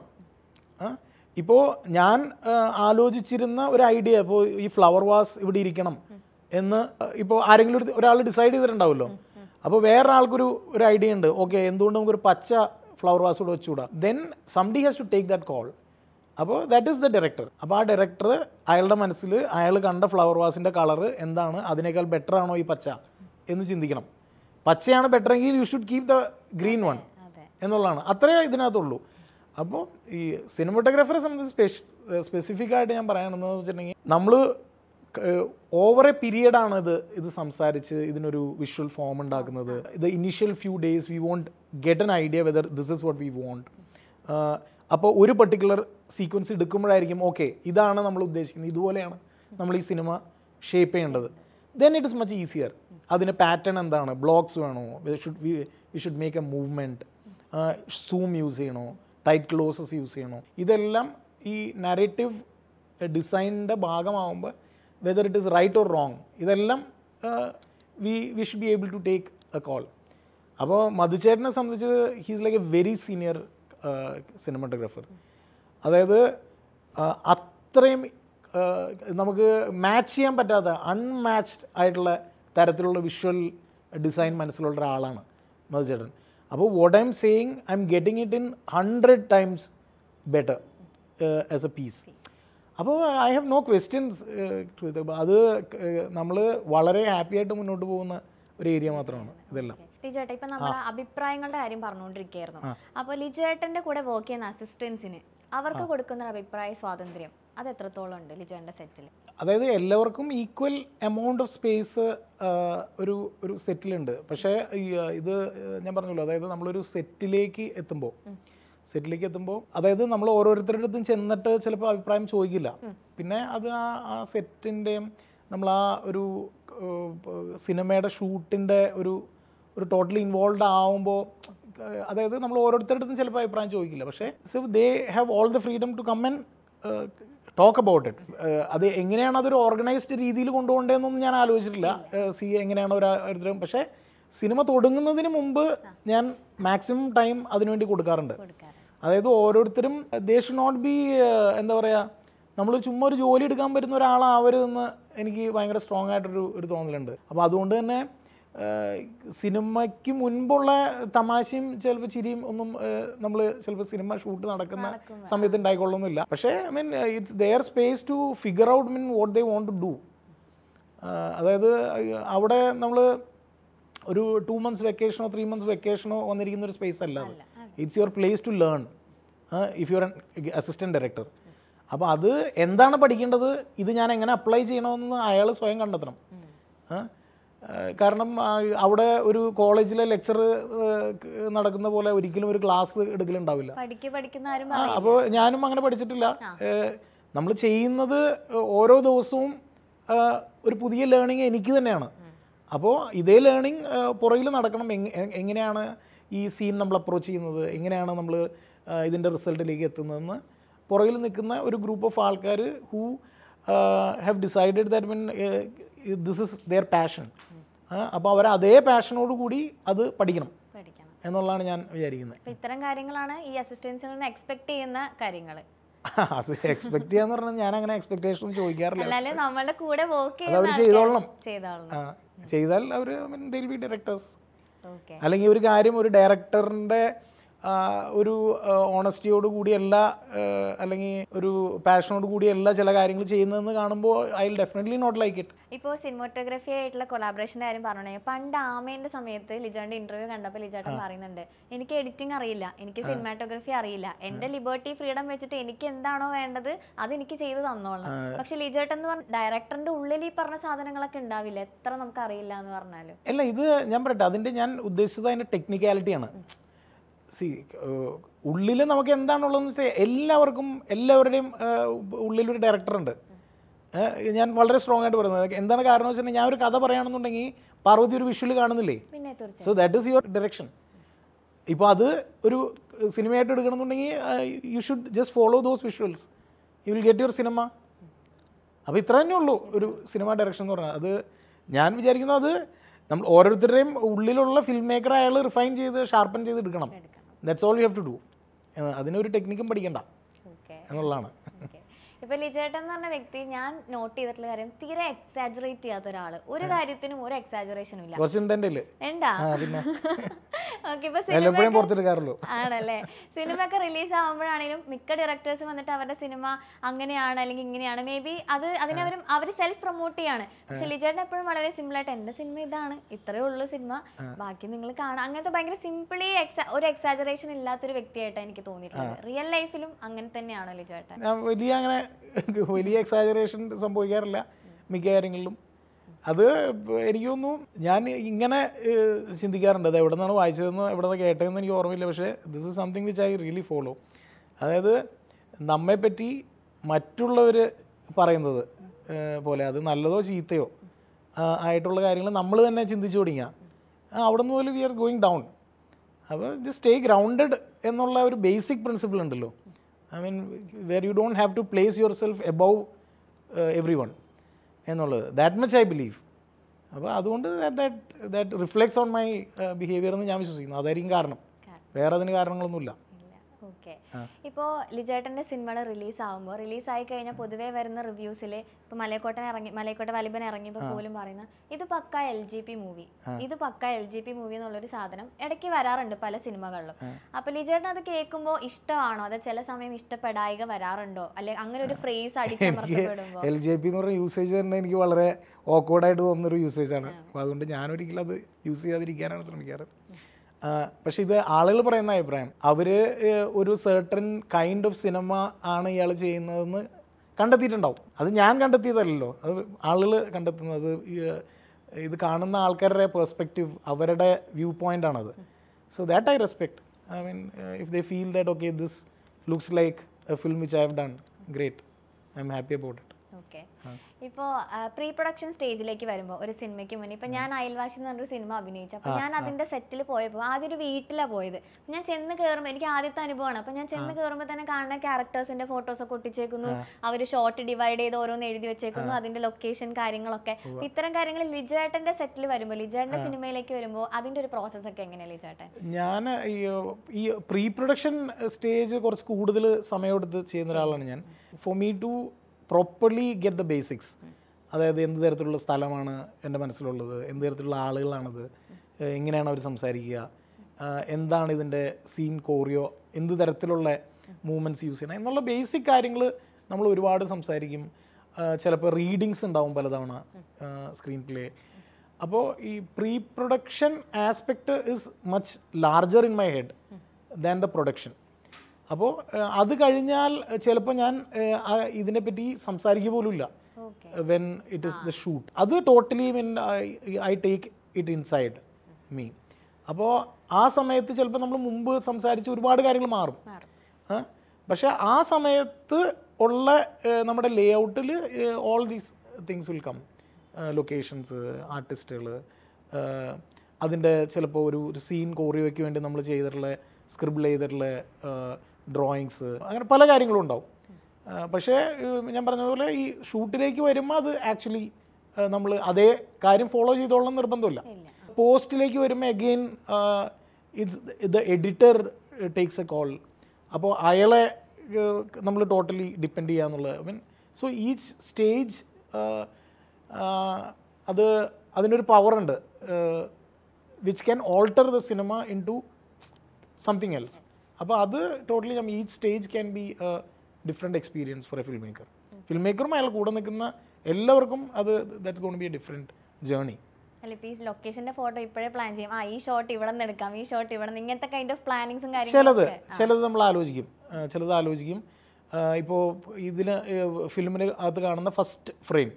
ഇപ്പോൾ ഞാൻ uh, ആലോചിച്ചിരുന്ന ഒരു ഐഡിയ ഇപ്പോൾ ഈ ഫ്ലവർ വാസ് ഇവിടെ ഇരിക്കണം എന്ന് ഇപ്പോൾ ആരെങ്കിലും ഒരാൾ ഡിസൈഡ് ചെയ്തിട്ടുണ്ടാവുമല്ലോ അപ്പോൾ വേറെ ആൾക്കൊരു ഒരു ഐഡിയ ഉണ്ട് ഓക്കെ എന്തുകൊണ്ട് നമുക്കൊരു പച്ച ഫ്ലവർ വാസ് കൂടെ വെച്ചുകൂടാ then somebody has to take that call അപ്പോൾ ദാറ്റ് ഈസ് ദ ഡയറക്ടർ അപ്പോൾ ആ ഡയറക്ടർ അയാളുടെ മനസ്സിൽ അയാൾ കണ്ട ഫ്ലവർ വാസിൻ്റെ കളർ എന്താണ് അതിനേക്കാൾ ബെറ്റർ ആണോ ഈ പച്ച എന്ന് ചിന്തിക്കണം പച്ചയാണ് ബെറ്റർ എങ്കിൽ you should keep the green one എന്നുള്ളതാണ് അത്രേ ഇതിനകത്തുള്ളൂ അപ്പോൾ ഈ സിനിമോട്ടോഗ്രാഫറെ സംബന്ധിച്ച് സ്പെസിഫിക് ആയിട്ട് ഞാൻ പറയാനെന്ന് വെച്ചിട്ടുണ്ടെങ്കിൽ നമ്മൾ ഓവർ എ ആണ് ഇത് ഇത് സംസാരിച്ച് ഇതിനൊരു വിഷ്വൽ ഫോം ഉണ്ടാക്കുന്നത് ഇത് initial few days we won't get an idea whether this is what we want അപ്പോൾ ഒരു പർട്ടിക്കുലർ സീക്വൻസ് എടുക്കുമ്പോഴായിരിക്കും ഓക്കെ ഇതാണ് നമ്മൾ ഉദ്ദേശിക്കുന്നത് ഇതുപോലെയാണ് നമ്മൾ ഈ സിനിമ ഷേപ്പ് ചെയ്യേണ്ടത് then it is much easier അതിന് പാറ്റേൺ എന്താണ് ബ്ലോക്സ് വേണോ should we should make a movement zoom use ചെയ്യണോ ടൈറ്റ് ക്ലോസസ് യൂസ് ചെയ്യണോ ഇതെല്ലാം ഈ നരേറ്റീവ് ഡിസൈനിൻ്റെ ഭാഗമാകുമ്പോൾ whether it is right or wrong ഇതെല്ലാം we we should be able to take a call അപ്പോൾ മധുചേട്ടനെ സംബന്ധിച്ച് he's like a very senior cinematographer അതായത് അത്രയും നമുക്ക് മാച്ച് ചെയ്യാൻ പറ്റാത്ത അൺമാച്ച്ഡ് ആയിട്ടുള്ള തരത്തിലുള്ള വിഷ്വൽ ഡിസൈൻ മനസ്സിലുള്ള ഒരാളാണ് മധുചേട്ടൻ അപ്പോൾ what I'm saying I'm getting it in hundred times better as a piece അപ്പോൾ ഐ ഹാവ് നോ ക്വസ്റ്റ്യൻസ് അത് uh, നമ്മൾ വളരെ ഹാപ്പി ആയിട്ട് മുന്നോട്ട് പോകുന്ന ഒരു ഏരിയ മാത്രമാണ് ഇതെല്ലാം ലിജേട്ട ഇപ്പൊ നമ്മൾ അഭിപ്രായങ്ങളുടെ കാര്യം പറഞ്ഞുകൊണ്ടിരിക്കുകയായിരുന്നു അപ്പോൾ ലിജേട്ടന്റെ കൂടെ വർക്ക് ചെയ്യുന്ന അസിസ്റ്റൻസിന് അവർക്ക് കൊടുക്കുന്ന അഭിപ്രായ സ്വാതന്ത്ര്യം അത് എത്രത്തോളം ഉണ്ട് ലിജേട്ടന്റെ സെറ്റിൽ അതായത് എല്ലാവർക്കും ഈക്വൽ എമൗണ്ട് ഓഫ് സ്പേസ് ഒരു ഒരു സെറ്റിലുണ്ട് പക്ഷേ uh, ഇത് uh, ഞാൻ പറഞ്ഞല്ലോ അതായത് നമ്മളൊരു സെറ്റിലേക്ക് എത്തുമ്പോൾ സെറ്റിലേക്ക് എത്തുമ്പോൾ അതായത് നമ്മൾ ഓരോരുത്തരുടെ അടുത്തും ചെന്നിട്ട് ചിലപ്പോൾ അഭിപ്രായം ചോദിക്കില്ല പിന്നെ അത് ആ ആ സെറ്റിൻ്റെയും നമ്മൾ ആ ഒരു സിനിമയുടെ ഷൂട്ടിൻ്റെ ഒരു ഒരു ടോട്ടലി ഇൻവോൾവ് ആവുമ്പോൾ അതായത് നമ്മൾ ഓരോരുത്തരുടെ അടുത്തും ചിലപ്പോൾ അഭിപ്രായം ചോദിക്കില്ല പക്ഷേ so they have all the freedom to come talk about it അത് എങ്ങനെയാണ് അതൊരു ഓർഗനൈസ്ഡ് രീതിയിൽ കൊണ്ടുപോകേണ്ടതെന്നൊന്നും ഞാൻ ആലോചിച്ചിട്ടില്ല സി എങ്ങനെയാണ് ഒരു പക്ഷേ സിനിമ തുടങ്ങുന്നതിന് മുമ്പ് ഞാൻ മാക്സിമം ടൈം അതിനുവേണ്ടി കൊടുക്കാറുണ്ട് അതായത് ഓരോരുത്തരും ദേ ഷുഡ് നോട്ട് ബി എന്താ പറയുക നമ്മൾ ചുമ്മാ ഒരു ജോലി എടുക്കാൻ പറ്റുന്ന ഒരാളാവരുതെന്ന് എനിക്ക് ഭയങ്കര സ്ട്രോങ് ആയിട്ടൊരു ഒരു തോന്നലുണ്ട് അപ്പോൾ അതുകൊണ്ട് തന്നെ സിനിമയ്ക്ക് മുൻപുള്ള തമാശയും ചിലപ്പോൾ ചിരിയും ഒന്നും നമ്മൾ ചിലപ്പോൾ സിനിമ ഷൂട്ട് നടക്കുന്ന സമയത്ത് ഉണ്ടായിക്കൊള്ളൊന്നുമില്ല പക്ഷേ I mean it's their space to figure out mean what they want to do അതായത് അവിടെ നമ്മൾ ഒരു ടു മന്ത്സ് വെക്കേഷനോ ത്രീ മന്ത്സ് വെക്കേഷനോ വന്നിരിക്കുന്ന ഒരു സ്പേസ് അല്ല അത് it's your place to learn if your assistant director അപ്പോൾ അത് എന്താണ് പഠിക്കേണ്ടത് ഇത് ഞാൻ എങ്ങനെ അപ്ലൈ ചെയ്യണമെന്ന് അയാൾ സ്വയം കണ്ടെത്തണം കാരണം അവിടെ ഒരു കോളേജിലെ ലെക്ചർ നടക്കുന്ന പോലെ ഒരിക്കലും ഒരു ക്ലാസ് എടുക്കലുണ്ടാവില്ല അപ്പോൾ ഞാനും അങ്ങനെ പഠിച്ചിട്ടില്ല നമ്മൾ ചെയ്യുന്നത് ഓരോ ദിവസവും ഒരു പുതിയ ലേണിങ് എനിക്ക് തന്നെയാണ് അപ്പോൾ ഇതേ ലേണിങ് പുറകിൽ നടക്കണം എങ്ങനെയാണ് ഈ സീൻ നമ്മൾ അപ്രോച്ച് ചെയ്യുന്നത് എങ്ങനെയാണ് നമ്മൾ ഇതിൻ്റെ റിസൾട്ടിലേക്ക് എത്തുന്നതെന്ന് പുറകിൽ നിൽക്കുന്ന ഒരു ഗ്രൂപ്പ് ഓഫ് ആൾക്കാർ who have decided that mean this is their passion അപ്പോൾ അവർ അതേ പാഷനോട് കൂടി അത് പഠിക്കണം എന്നുള്ളതാണ് ഞാൻ വിചാരിക്കുന്നത് ഇത്തരം കാര്യങ്ങളാണ് ഈ അസിസ്റ്റൻസിൽ നിന്ന് എക്സ്പെക്ട് ചെയ്യുന്ന കാര്യങ്ങൾ എക്സ്പെക്ട് ചെയ്യാന്ന് പറഞ്ഞാൽ ഞാൻ അങ്ങനെ എക്സ്പെക്ടേഷൻ ചോദിക്കാറില്ല നമ്മളുടെ കൂടെ അവർ ചെയ്തോളണം ചെയ്താൽ അവർ ഡയറക്ടേഴ്സ് അല്ലെങ്കിൽ ഒരു കാര്യം ഒരു ഡയറക്ടറിൻ്റെ ഒരു ഓണസ്റ്റിയോട് കൂടിയല്ല അല്ലെങ്കിൽ ഒരു പാഷനോട് കൂടിയല്ല ചില കാര്യങ്ങൾ ചെയ്യുന്നതെന്ന് കാണുമ്പോൾ I will definitely not like it ഇപ്പോൾ സിനിമോട്ടോഗ്രഫി ആയിട്ടുള്ള കൊളാബറേഷൻ്റെ കാര്യം പറഞ്ഞുണ്ടെങ്കിൽ പണ്ട് ആമേൻ്റെ സമയത്ത് ലിജോൻ്റെ ഇൻ്റർവ്യൂ കണ്ടപ്പോൾ ലിജോട്ടൻ പറയുന്നുണ്ട് എനിക്ക് എഡിറ്റിംഗ് അറിയില്ല എനിക്ക് സിനിമാറ്റോഗ്രഫി അറിയില്ല എൻ്റെ ലിബർട്ടി ഫ്രീഡം വെച്ചിട്ട് എനിക്ക് എന്താണോ വേണ്ടത് അതെനിക്ക് ചെയ്തു തന്നോളാം പക്ഷെ ലിജോട്ടൻ എന്ന് പറഞ്ഞ ഡയറക്ടറിൻ്റെ ഉള്ളിൽ ഈ പറഞ്ഞ സാധനങ്ങളൊക്കെ ഉണ്ടാവില്ല എത്ര നമുക്ക് അറിയില്ല എന്ന് പറഞ്ഞാലും അല്ല ഇത് ഞാൻ പറയട്ടെ അതിൻ്റെ ഞാൻ ഉദ്ദേശിച്ചത് അതിൻ്റെ ടെക്നിക്കാലിറ്റിയാണ് സി ഉള്ളിൽ നമുക്ക് എന്താണുള്ളതെന്ന് വെച്ചാൽ എല്ലാവർക്കും എല്ലാവരുടെയും ഉള്ളിലൊരു ഡയറക്ടറുണ്ട് ഞാൻ വളരെ സ്ട്രോങ് ആയിട്ട് പറയുന്നത് എന്താണ് കാരണം എന്ന് വെച്ചിട്ടുണ്ടെങ്കിൽ ഞാൻ ഒരു കഥ പറയുകയാണെന്നുണ്ടെങ്കിൽ പാർവതി ഒരു വിഷ്വൽ കാണുന്നില്ലേ so that is your direction ഇപ്പോൾ അത് ഒരു സിനിമയായിട്ട് എടുക്കണമെന്നുണ്ടെങ്കിൽ you should just follow those visuals you will get your cinema അപ്പോൾ ഇത്ര തന്നെ ഉള്ളൂ ഒരു സിനിമ ഡയറക്ഷൻ എന്ന് പറഞ്ഞാൽ അത് ഞാൻ വിചാരിക്കുന്നത് അത് നമ്മൾ ഓരോരുത്തരുടെയും ഉള്ളിലുള്ള ഫിൽം മേക്കർ അയാൾ റിഫൈൻ ചെയ്ത് ഷാർപ്പൻ ചെയ്ത് എടുക്കണം that's all you have to do അതിനൊരു ടെക്നിക്കും പഠിക്കണ്ട എന്നുള്ളതാണ് ഇപ്പൊ ലിജേട്ടൻ എന്ന് പറഞ്ഞ വ്യക്തി ഞാൻ നോട്ട് ചെയ്തിട്ടുള്ള കാര്യം തീരെ എക്സാജറേറ്റ് ചെയ്യാത്ത ഒരാള് ഒരു കാര്യത്തിനും ഒരു എക്സാജറേഷനും ഇല്ല ആണല്ലേ സിനിമ ഒക്കെ റിലീസ് ആകുമ്പോഴാണെങ്കിലും മിക്ക ഡയറക്ടേഴ്സ് വന്നിട്ട് അവരുടെ സിനിമ അങ്ങനെയാണ് അല്ലെങ്കിൽ ഇങ്ങനെയാണ് മേ ബി അത് അതിനെ അവരും അവർ സെൽഫ് പ്രൊമോട്ട് ചെയ്യാണ് പക്ഷെ ലിജേട്ടൻ എപ്പോഴും വളരെ സിമ്പിൾ ആയിട്ട് എന്റെ സിനിമ ഇതാണ് ഇത്രയേ ഉള്ളൂ സിനിമ ബാക്കി നിങ്ങൾ കാണാം അങ്ങനത്തെ ഭയങ്കര സിമ്പിളി ഒരു എക്സാജറേഷൻ ഇല്ലാത്തൊരു വ്യക്തിയായിട്ടാണ് എനിക്ക് തോന്നിയിട്ടുള്ളത് റിയൽ ലൈഫിലും അങ്ങനെ തന്നെയാണോ ലിജേട്ടൻ വലിയ അങ്ങനെ വലിയ എക്സാജറേഷൻ സംഭവിക്കാറില്ല മിക്ക കാര്യങ്ങളിലും അത് എനിക്ക് തോന്നുന്നു ഞാൻ ഇങ്ങനെ ചിന്തിക്കാറുണ്ട് അത് എവിടെ നിന്നാണ് വായിച്ചതെന്ന് എവിടെ നിന്ന് കേട്ടതെന്ന് എനിക്ക് ഓർമ്മയില്ല പക്ഷേ this is something which I really follow അതായത് നമ്മെപ്പറ്റി മറ്റുള്ളവർ പറയുന്നത് പോലെ അത് നല്ലതോ ചീത്തയോ ആയിട്ടുള്ള കാര്യങ്ങൾ നമ്മൾ തന്നെ ചിന്തിച്ചു തുടങ്ങിയ അവിടെ നിന്ന് പോലും വി ആർ ഗോയിങ് ഡൗൺ അപ്പോൾ ജസ്റ്റ് സ്റ്റേ ഗ്രൗണ്ടഡ് എന്നുള്ള ഒരു ബേസിക് പ്രിൻസിപ്പിൾ ഉണ്ടല്ലോ I mean where you don't have to place yourself above everyone എന്നുള്ളത് ദാറ്റ് മച്ച് ഐ ബിലീവ് അപ്പോൾ അതുകൊണ്ട് that that reflects on my behaviour എന്ന് ഞാൻ വിശ്വസിക്കുന്നു അതായിരിക്കും കാരണം വേറെ അതിന് കാരണങ്ങളൊന്നുമില്ല ഇപ്പോ ലിജേട്ടന്റെ സിനിമകൾ റിലീസ് ആകുമ്പോൾ റിലീസ് ആയി കഴിഞ്ഞാൽ പൊതുവെ വരുന്ന റിവ്യൂസിൽ ഇപ്പൊ മലയക്കോട്ടൻ ഇറങ്ങി മലയക്കോട്ട വലിബൻ ഇറങ്ങിയപ്പോൾ പോലും പറയുന്ന ഇത് പക്ക എൽ ജി പി മൂവി ഇത് പക്ക എൽ ജി പി മൂവി എന്നുള്ളൊരു സാധനം ഇടയ്ക്ക് വരാറുണ്ട് പല സിനിമകളിലും അപ്പൊ ലിജേട്ടൻ അത് കേൾക്കുമ്പോൾ ഇഷ്ടമാണോ അതെ ചില സമയം ഇഷ്ടപ്പെടായിക വരാറുണ്ടോ അല്ലെ അങ്ങനെ ഒരു ഫ്രേസ് അടിച്ചമർത്തപ്പെടുമ്പോൾ എൽ ജി പി എന്ന് പറഞ്ഞ യൂസേജ് തന്നെ എനിക്ക് വളരെ തോന്നുന്ന ഒരു യൂസേജ് ആണ് അപ്പോൾ അതുകൊണ്ട് ഞാനൊരിക്കലും അത് യൂസ് ചെയ്യാതിരിക്കാനാണ് ശ്രമിക്കാറ് പക്ഷേ ഇത് ആളുകൾ പറയുന്ന അഭിപ്രായം അവർ ഒരു സെർട്ടൺ കൈൻഡ് ഓഫ് സിനിമ ആണ് ഇയാൾ ചെയ്യുന്നതെന്ന് കണ്ടെത്തിയിട്ടുണ്ടാവും അത് ഞാൻ കണ്ടെത്തിയതല്ലോ അത് ആളുകൾ കണ്ടെത്തുന്നത് ഇത് കാണുന്ന ആൾക്കാരുടെ പേഴ്സ്പെക്റ്റീവ് അവരുടെ വ്യൂ പോയിൻ്റ് ആണത് so that I respect I mean if they feel that okay this looks like a film which I have done great I'm happy about it okay ഇപ്പോ പ്രീ പ്രൊഡക്ഷൻ സ്റ്റേജിലേക്ക് വരുമ്പോൾ ഒരു സിനിമയ്ക്ക് മുന്നേ ഇപ്പൊ ഞാൻ അയൽവാശി എന്ന് പറഞ്ഞൊരു സിനിമ അഭിനയിച്ചു അപ്പൊ ഞാൻ അതിന്റെ സെറ്റിൽ പോയപ്പോൾ ആദ്യം ഒരു വീട്ടിലാണ് പോയത് ഞാൻ ചെന്ന് കയറുമ്പോ എനിക്ക് ആദ്യത്തെ അനുഭവമാണ് അപ്പൊ ഞാൻ ചെന്ന് കയറുമ്പോ തന്നെ കാണുന്ന ക്യാരക്ടേഴ്സിന്റെ ഫോട്ടോസ് ഒക്കെ ഒട്ടിച്ചേക്കുന്നു അവർ ഷോർട്ട് ഡിവൈഡ് ചെയ്ത് ഓരോന്ന് എഴുതി വെച്ചേക്കുന്നു അതിന്റെ ലൊക്കേഷൻ കാര്യങ്ങളൊക്കെ ഇത്തരം കാര്യങ്ങൾ ലിജേട്ടന്റെ സെറ്റിൽ വരുമ്പോ ലിജേട്ടന്റെ സിനിമയിലേക്ക് വരുമ്പോ അതിന്റെ ഒരു പ്രോസസ് ഒക്കെ എങ്ങനെയാണ് ലിജേട്ടൻ ഞാൻ ഈ പ്രീ പ്രൊഡക്ഷൻ സ്റ്റേജ് കുറച്ച് കൂടുതൽ എടുത്ത് ചെയ്യുന്ന ഒരാളാണ് ഞാൻ for me to properly get the basics അതായത് എന്ത് തരത്തിലുള്ള സ്ഥലമാണ് എൻ്റെ മനസ്സിലുള്ളത് എന്ത് തരത്തിലുള്ള ആളുകളാണത് എങ്ങനെയാണ് അവർ സംസാരിക്കുക എന്താണ് ഇതിൻ്റെ സീൻ കോറിയോ എന്ത് തരത്തിലുള്ള മൂവ്മെൻറ്റ്സ് യൂസ് ചെയ്യണം എന്നുള്ള ബേസിക് കാര്യങ്ങൾ നമ്മൾ ഒരുപാട് സംസാരിക്കും ചിലപ്പോൾ റീഡിങ്സ് ഉണ്ടാവും പലതവണ സ്ക്രീൻ പ്ലേ അപ്പോൾ ഈ pre production aspect is much larger in my head than the production അപ്പോൾ അത് കഴിഞ്ഞാൽ ചിലപ്പോൾ ഞാൻ ഇതിനെപ്പറ്റി സംസാരിക്കുക പോലുമില്ല when it is the shoot അത് totally when I take it inside me അപ്പോൾ ആ സമയത്ത് ചിലപ്പോൾ നമ്മൾ മുമ്പ് സംസാരിച്ച് ഒരുപാട് കാര്യങ്ങൾ മാറും പക്ഷെ ആ സമയത്ത് ഉള്ള നമ്മുടെ ലേ ഔട്ടിൽ all these things will come locations ആർട്ടിസ്റ്റുകൾ അതിൻ്റെ ചിലപ്പോൾ ഒരു ഒരു സീൻ കോറിയോയ്ക്ക് വേണ്ടി നമ്മൾ ചെയ്തിട്ടുള്ള സ്ക്രിബിൾ ചെയ്തിട്ടുള്ള ഡ്രോയിങ്സ് അങ്ങനെ പല കാര്യങ്ങളും ഉണ്ടാവും പക്ഷേ ഞാൻ പറഞ്ഞതുപോലെ ഈ ഷൂട്ടിലേക്ക് വരുമ്പോൾ അത് ആക്ച്വലി നമ്മൾ അതേ കാര്യം ഫോളോ ചെയ്തോളണം നിർബന്ധമില്ല പോസ്റ്റിലേക്ക് വരുമ്പോൾ അഗെയിൻ ഇത് the editor takes a call അപ്പോൾ അയാളെ നമ്മൾ ടോട്ടലി ഡിപ്പെൻഡ് ചെയ്യുക എന്നുള്ളത് മീൻ സോ ഈച്ച് സ്റ്റേജ് അത് അതിനൊരു പവറുണ്ട് which can alter the cinema into something else അപ്പോൾ അത് ടോട്ടലി നമ്മൾ ഈ stage can be different experience for a filmmaker ഫിലിം മേക്കറും അയാൾ കൂടെ നിൽക്കുന്ന എല്ലാവർക്കും അത് that's gonna be a different journey അല്ല ഇപ്പോൾ ഈ ഫോട്ടോ ഇപ്പോഴേ പ്ലാൻ ചെയ്യും ആ ഈ ഷോട്ട് ഇവിടെ നിന്ന് എടുക്കാം ഈ ഷോട്ട് ഇവിടെ നിന്ന് ഇങ്ങനത്തെ കൈൻഡ് ഓഫ് പ്ലാനിങ്സും ചിലത് ചിലത് നമ്മൾ ആലോചിക്കും ചിലത് ആലോചിക്കും ഇപ്പോൾ ഇതിന് ഫിലിമിന് അകത്ത് കാണുന്ന ഫസ്റ്റ് ഫ്രെയിം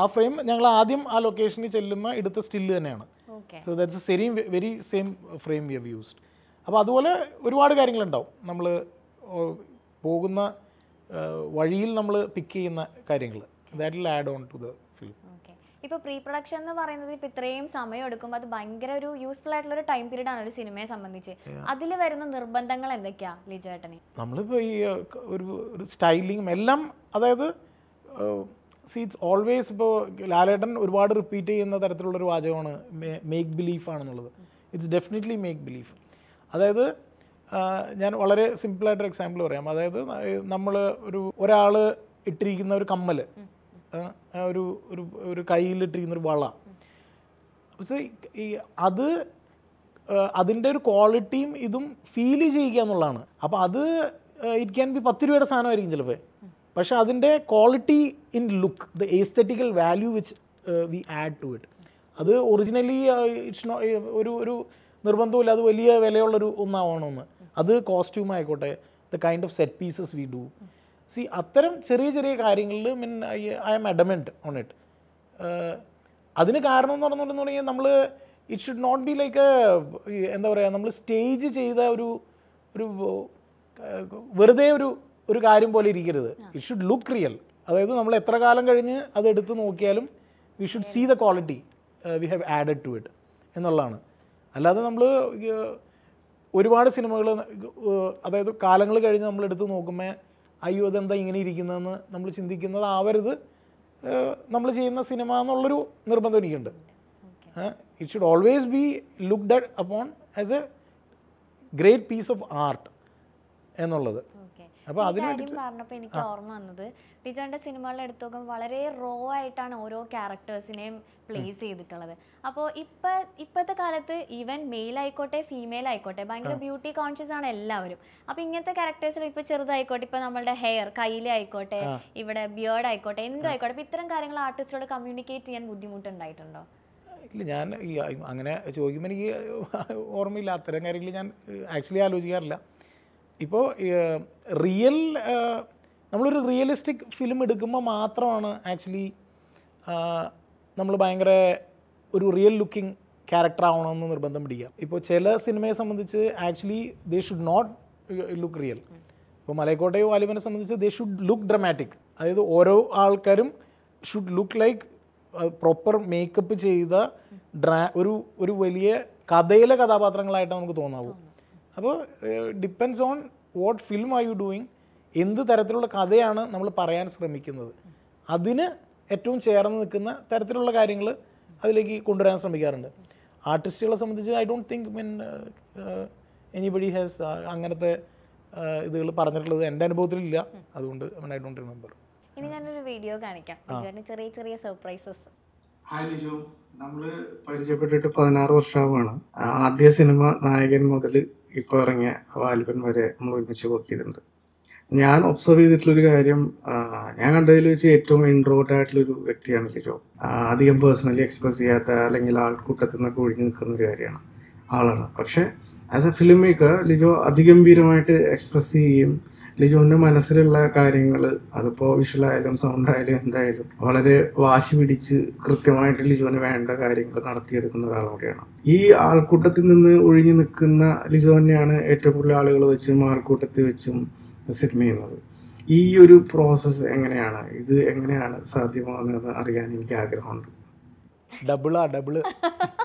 ആ ഫ്രെയിം ഞങ്ങൾ ആദ്യം ആ ലൊക്കേഷനിൽ ചെല്ലുമ്പോൾ എടുത്ത സ്റ്റില്ല് തന്നെയാണ് so that's same very same frame we have used അപ്പോൾ അതുപോലെ ഒരുപാട് കാര്യങ്ങളുണ്ടാവും നമ്മൾ പോകുന്ന വഴിയിൽ നമ്മൾ പിക്ക് ചെയ്യുന്ന കാര്യങ്ങൾ that will add on to the film ഇപ്പോൾ പ്രീ പ്രൊഡക്ഷൻ എന്ന് പറയുന്നത് ഇപ്പോൾ ഇത്രയും സമയം എടുക്കുമ്പോൾ അത് ഭയങ്കര ഒരു യൂസ്ഫുൾ ആയിട്ടുള്ള ഒരു ടൈം പീരീഡ് ആണ് ഒരു സിനിമയെ സംബന്ധിച്ച് അതിൽ വരുന്ന നിർബന്ധങ്ങൾ എന്തൊക്കെയാ ലിജു ഏട്ടനെ നമ്മളിപ്പോൾ ഈ ഒരു സ്റ്റൈലിങ്ങും എല്ലാം അതായത് സീറ്റ്സ് ഓൾവേസ് ഇപ്പോൾ ലാലേട്ടൻ ഒരുപാട് റിപ്പീറ്റ് ചെയ്യുന്ന തരത്തിലുള്ള ഒരു വാചകമാണ് മേക്ക് ബിലീഫ് ആണെന്നുള്ളത് ഇറ്റ്സ് ഡെഫിനറ്റ്ലി മേക്ക് ബിലീഫ് അതായത് ഞാൻ വളരെ സിമ്പിളായിട്ടൊരു എക്സാമ്പിൾ പറയാം അതായത് നമ്മൾ ഒരു ഒരാൾ ഇട്ടിരിക്കുന്ന ഒരു കമ്മൽ ഒരു ഒരു ഒരു കയ്യിലിട്ടിരിക്കുന്ന ഒരു വള പക്ഷേ ഈ അത് അതിൻ്റെ ഒരു ക്വാളിറ്റിയും ഇതും ഫീൽ ചെയ്യുക എന്നുള്ളതാണ് അപ്പോൾ അത് ഇറ്റ് ക്യാൻ ബി പത്ത് രൂപയുടെ സാധനമായിരിക്കും ചിലപ്പോൾ പക്ഷേ അതിൻ്റെ quality in look the aesthetical value which we add to it അത് ഒറിജിനലി ഇറ്റ്സ് നോ ഒരു ഒരു നിർബന്ധമില്ല അത് വലിയ വിലയുള്ളൊരു ഒന്നാവണമെന്ന് അത് കോസ്റ്റ്യൂം ആയിക്കോട്ടെ the kind of set pieces we do see അത്തരം ചെറിയ ചെറിയ കാര്യങ്ങളിൽ mean I I'm on it അതിന് കാരണം എന്ന് തുടങ്ങിയാൽ നമ്മൾ it should not be like എന്താ പറയുക നമ്മൾ സ്റ്റേജ് ചെയ്ത ഒരു ഒരു വെറുതെ ഒരു ഒരു കാര്യം പോലെ ഇരിക്കരുത് ഇറ്റ് ഷുഡ് ലുക്ക് റിയൽ അതായത് നമ്മൾ എത്ര കാലം കഴിഞ്ഞ് അത് എടുത്ത് നോക്കിയാലും we should see the quality we have added to it എന്നുള്ളതാണ് അല്ലാതെ നമ്മൾ ഒരുപാട് സിനിമകൾ അതായത് കാലങ്ങൾ കഴിഞ്ഞ് എടുത്ത് നോക്കുമ്പോൾ അയ്യോ അതെന്താ ഇങ്ങനെ ഇരിക്കുന്നതെന്ന് നമ്മൾ ചിന്തിക്കുന്നത് ആവരുത് നമ്മൾ ചെയ്യുന്ന സിനിമ എന്നുള്ളൊരു നിർബന്ധം എനിക്കുണ്ട് it should always be looked upon as a great piece of art എന്നുള്ളത് അപ്പോൾ അതിന് പറഞ്ഞപ്പോൾ എനിക്ക് ഓർമ്മ വന്നത് ടീച്ചറിന്റെ സിനിമകളിൽ എടുത്തു നോക്കുമ്പോൾ വളരെ റോ ആയിട്ടാണ് ഓരോ ക്യാരക്ടേഴ്സിനെയും പ്ലേസ് ചെയ്തിട്ടുള്ളത് അപ്പോൾ ഇപ്പൊ ഇപ്പോഴത്തെ കാലത്ത് ഈവൻ മെയിൽ ആയിക്കോട്ടെ ഫീമെയിൽ ആയിക്കോട്ടെ ഭയങ്കര ബ്യൂട്ടി കോൺഷ്യസ് ആണ് എല്ലാവരും അപ്പോൾ ഇങ്ങനത്തെ ക്യാരക്ടേഴ്സിൽ ഇപ്പൊ ചെറുതായിക്കോട്ടെ ഇപ്പൊ നമ്മുടെ ഹെയർ കയ്യിലെ ആയിക്കോട്ടെ ഇവിടെ ബിയേർഡ് ആയിക്കോട്ടെ എന്തോ ആയിക്കോട്ടെ ഇത്തരം കാര്യങ്ങൾ ആർട്ടിസ്റ്റോട് കമ്മ്യൂണിക്കേറ്റ് ചെയ്യാൻ ബുദ്ധിമുട്ട് ഉണ്ടായിട്ടുണ്ടോ ഇല്ല ഞാൻ ഈ അങ്ങനെ ചോദിക്കുമ്പോൾ എനിക്ക് ഓർമ്മയില്ല അത്തരം കാര്യങ്ങളിൽ ഞാൻ ആക്ച്വലി ആലോചിക്കാറില്ല ഇപ്പോൾ റിയൽ നമ്മളൊരു റിയലിസ്റ്റിക് ഫിലിം എടുക്കുമ്പോൾ മാത്രമാണ് ആക്ച്വലി നമ്മൾ ഭയങ്കര ഒരു റിയൽ ലുക്കിംഗ് ക്യാരക്ടർ ആവണമെന്ന് നിർബന്ധം പിടിക്കുക ഇപ്പോൾ ചില സിനിമയെ സംബന്ധിച്ച് actually they should not look real ഇപ്പോൾ മലയക്കോട്ടയോ വാലിബനെ സംബന്ധിച്ച് ദേ ഷുഡ് ലുക്ക് ഡ്രമാറ്റിക് അതായത് ഓരോ ആൾക്കാരും should look like proper makeup ചെയ്ത ഡ്രാ ഒരു ഒരു വലിയ കഥയിലെ കഥാപാത്രങ്ങളായിട്ട് നമുക്ക് തോന്നാവൂ അപ്പോൾ depends on what film are you doing എന്ത് തരത്തിലുള്ള കഥയാണ് നമ്മൾ പറയാൻ ശ്രമിക്കുന്നത് അതിന് ഏറ്റവും ചേർന്ന് നിൽക്കുന്ന തരത്തിലുള്ള കാര്യങ്ങൾ അതിലേക്ക് കൊണ്ടുവരാൻ ശ്രമിക്കാറുണ്ട് ആർട്ടിസ്റ്റുകളെ സംബന്ധിച്ച് I don't think mean anybody has അങ്ങനത്തെ ഇതുകൾ പറഞ്ഞിട്ടുള്ളത് എൻ്റെ അനുഭവത്തിലില്ല അതുകൊണ്ട് ഐ ഡോണ്ട് റിമെമ്പർ ഇനി ഞാനൊരു വീഡിയോ കാണിക്കാം ചെറിയ ചെറിയ സർപ്രൈസസ് ഹായ് ലിജു നമ്മൾ പരിചയപ്പെട്ടിട്ട് പതിനാറ് വർഷമാണ് ആദ്യ സിനിമ നായകൻ മുതൽ ഇപ്പോൾ ഇറങ്ങിയ വാൽവൻ വരെ നമ്മൾ ഒരുമിച്ച് വർക്ക് ചെയ്തിട്ടുണ്ട് ഞാൻ ഒബ്സർവ് ചെയ്തിട്ടുള്ളൊരു കാര്യം ഞാൻ കണ്ടതിൽ വെച്ച് ഏറ്റവും ഇൻട്രോട്ട് ആയിട്ടുള്ളൊരു വ്യക്തിയാണ് ലിജോ അധികം പേഴ്സണലി എക്സ്പ്രസ് ചെയ്യാത്ത അല്ലെങ്കിൽ ആൾക്കൂട്ടത്തിൽ നിന്നൊക്കെ ഒഴിഞ്ഞു നിൽക്കുന്ന ഒരു കാര്യമാണ് ആളാണ് പക്ഷേ as a filmmaker Lijo അതിഗംഭീരമായിട്ട് എക്സ്പ്രസ് ചെയ്യുകയും ലിജോന്റെ മനസ്സിലുള്ള കാര്യങ്ങൾ അതിപ്പോൾ വിഷ്വലായാലും ആയാലും എന്തായാലും വളരെ വാശി പിടിച്ച് കൃത്യമായിട്ട് ലിജോന് വേണ്ട കാര്യങ്ങൾ നടത്തിയെടുക്കുന്ന ഒരാൾ കൂടിയാണ് ഈ ആൾക്കൂട്ടത്തിൽ നിന്ന് ഒഴിഞ്ഞു നിൽക്കുന്ന ലിജോനെയാണ് ഏറ്റവും കൂടുതൽ ആളുകൾ വെച്ചും ആൾക്കൂട്ടത്തിൽ വെച്ചും സിനിമ ചെയ്യുന്നത് ഈ ഒരു പ്രോസസ് എങ്ങനെയാണ് ഇത് എങ്ങനെയാണ് സാധ്യമാകുന്നതെന്ന് അറിയാൻ എനിക്ക് ആഗ്രഹമുണ്ട് ഡബിളാ ഡബിള്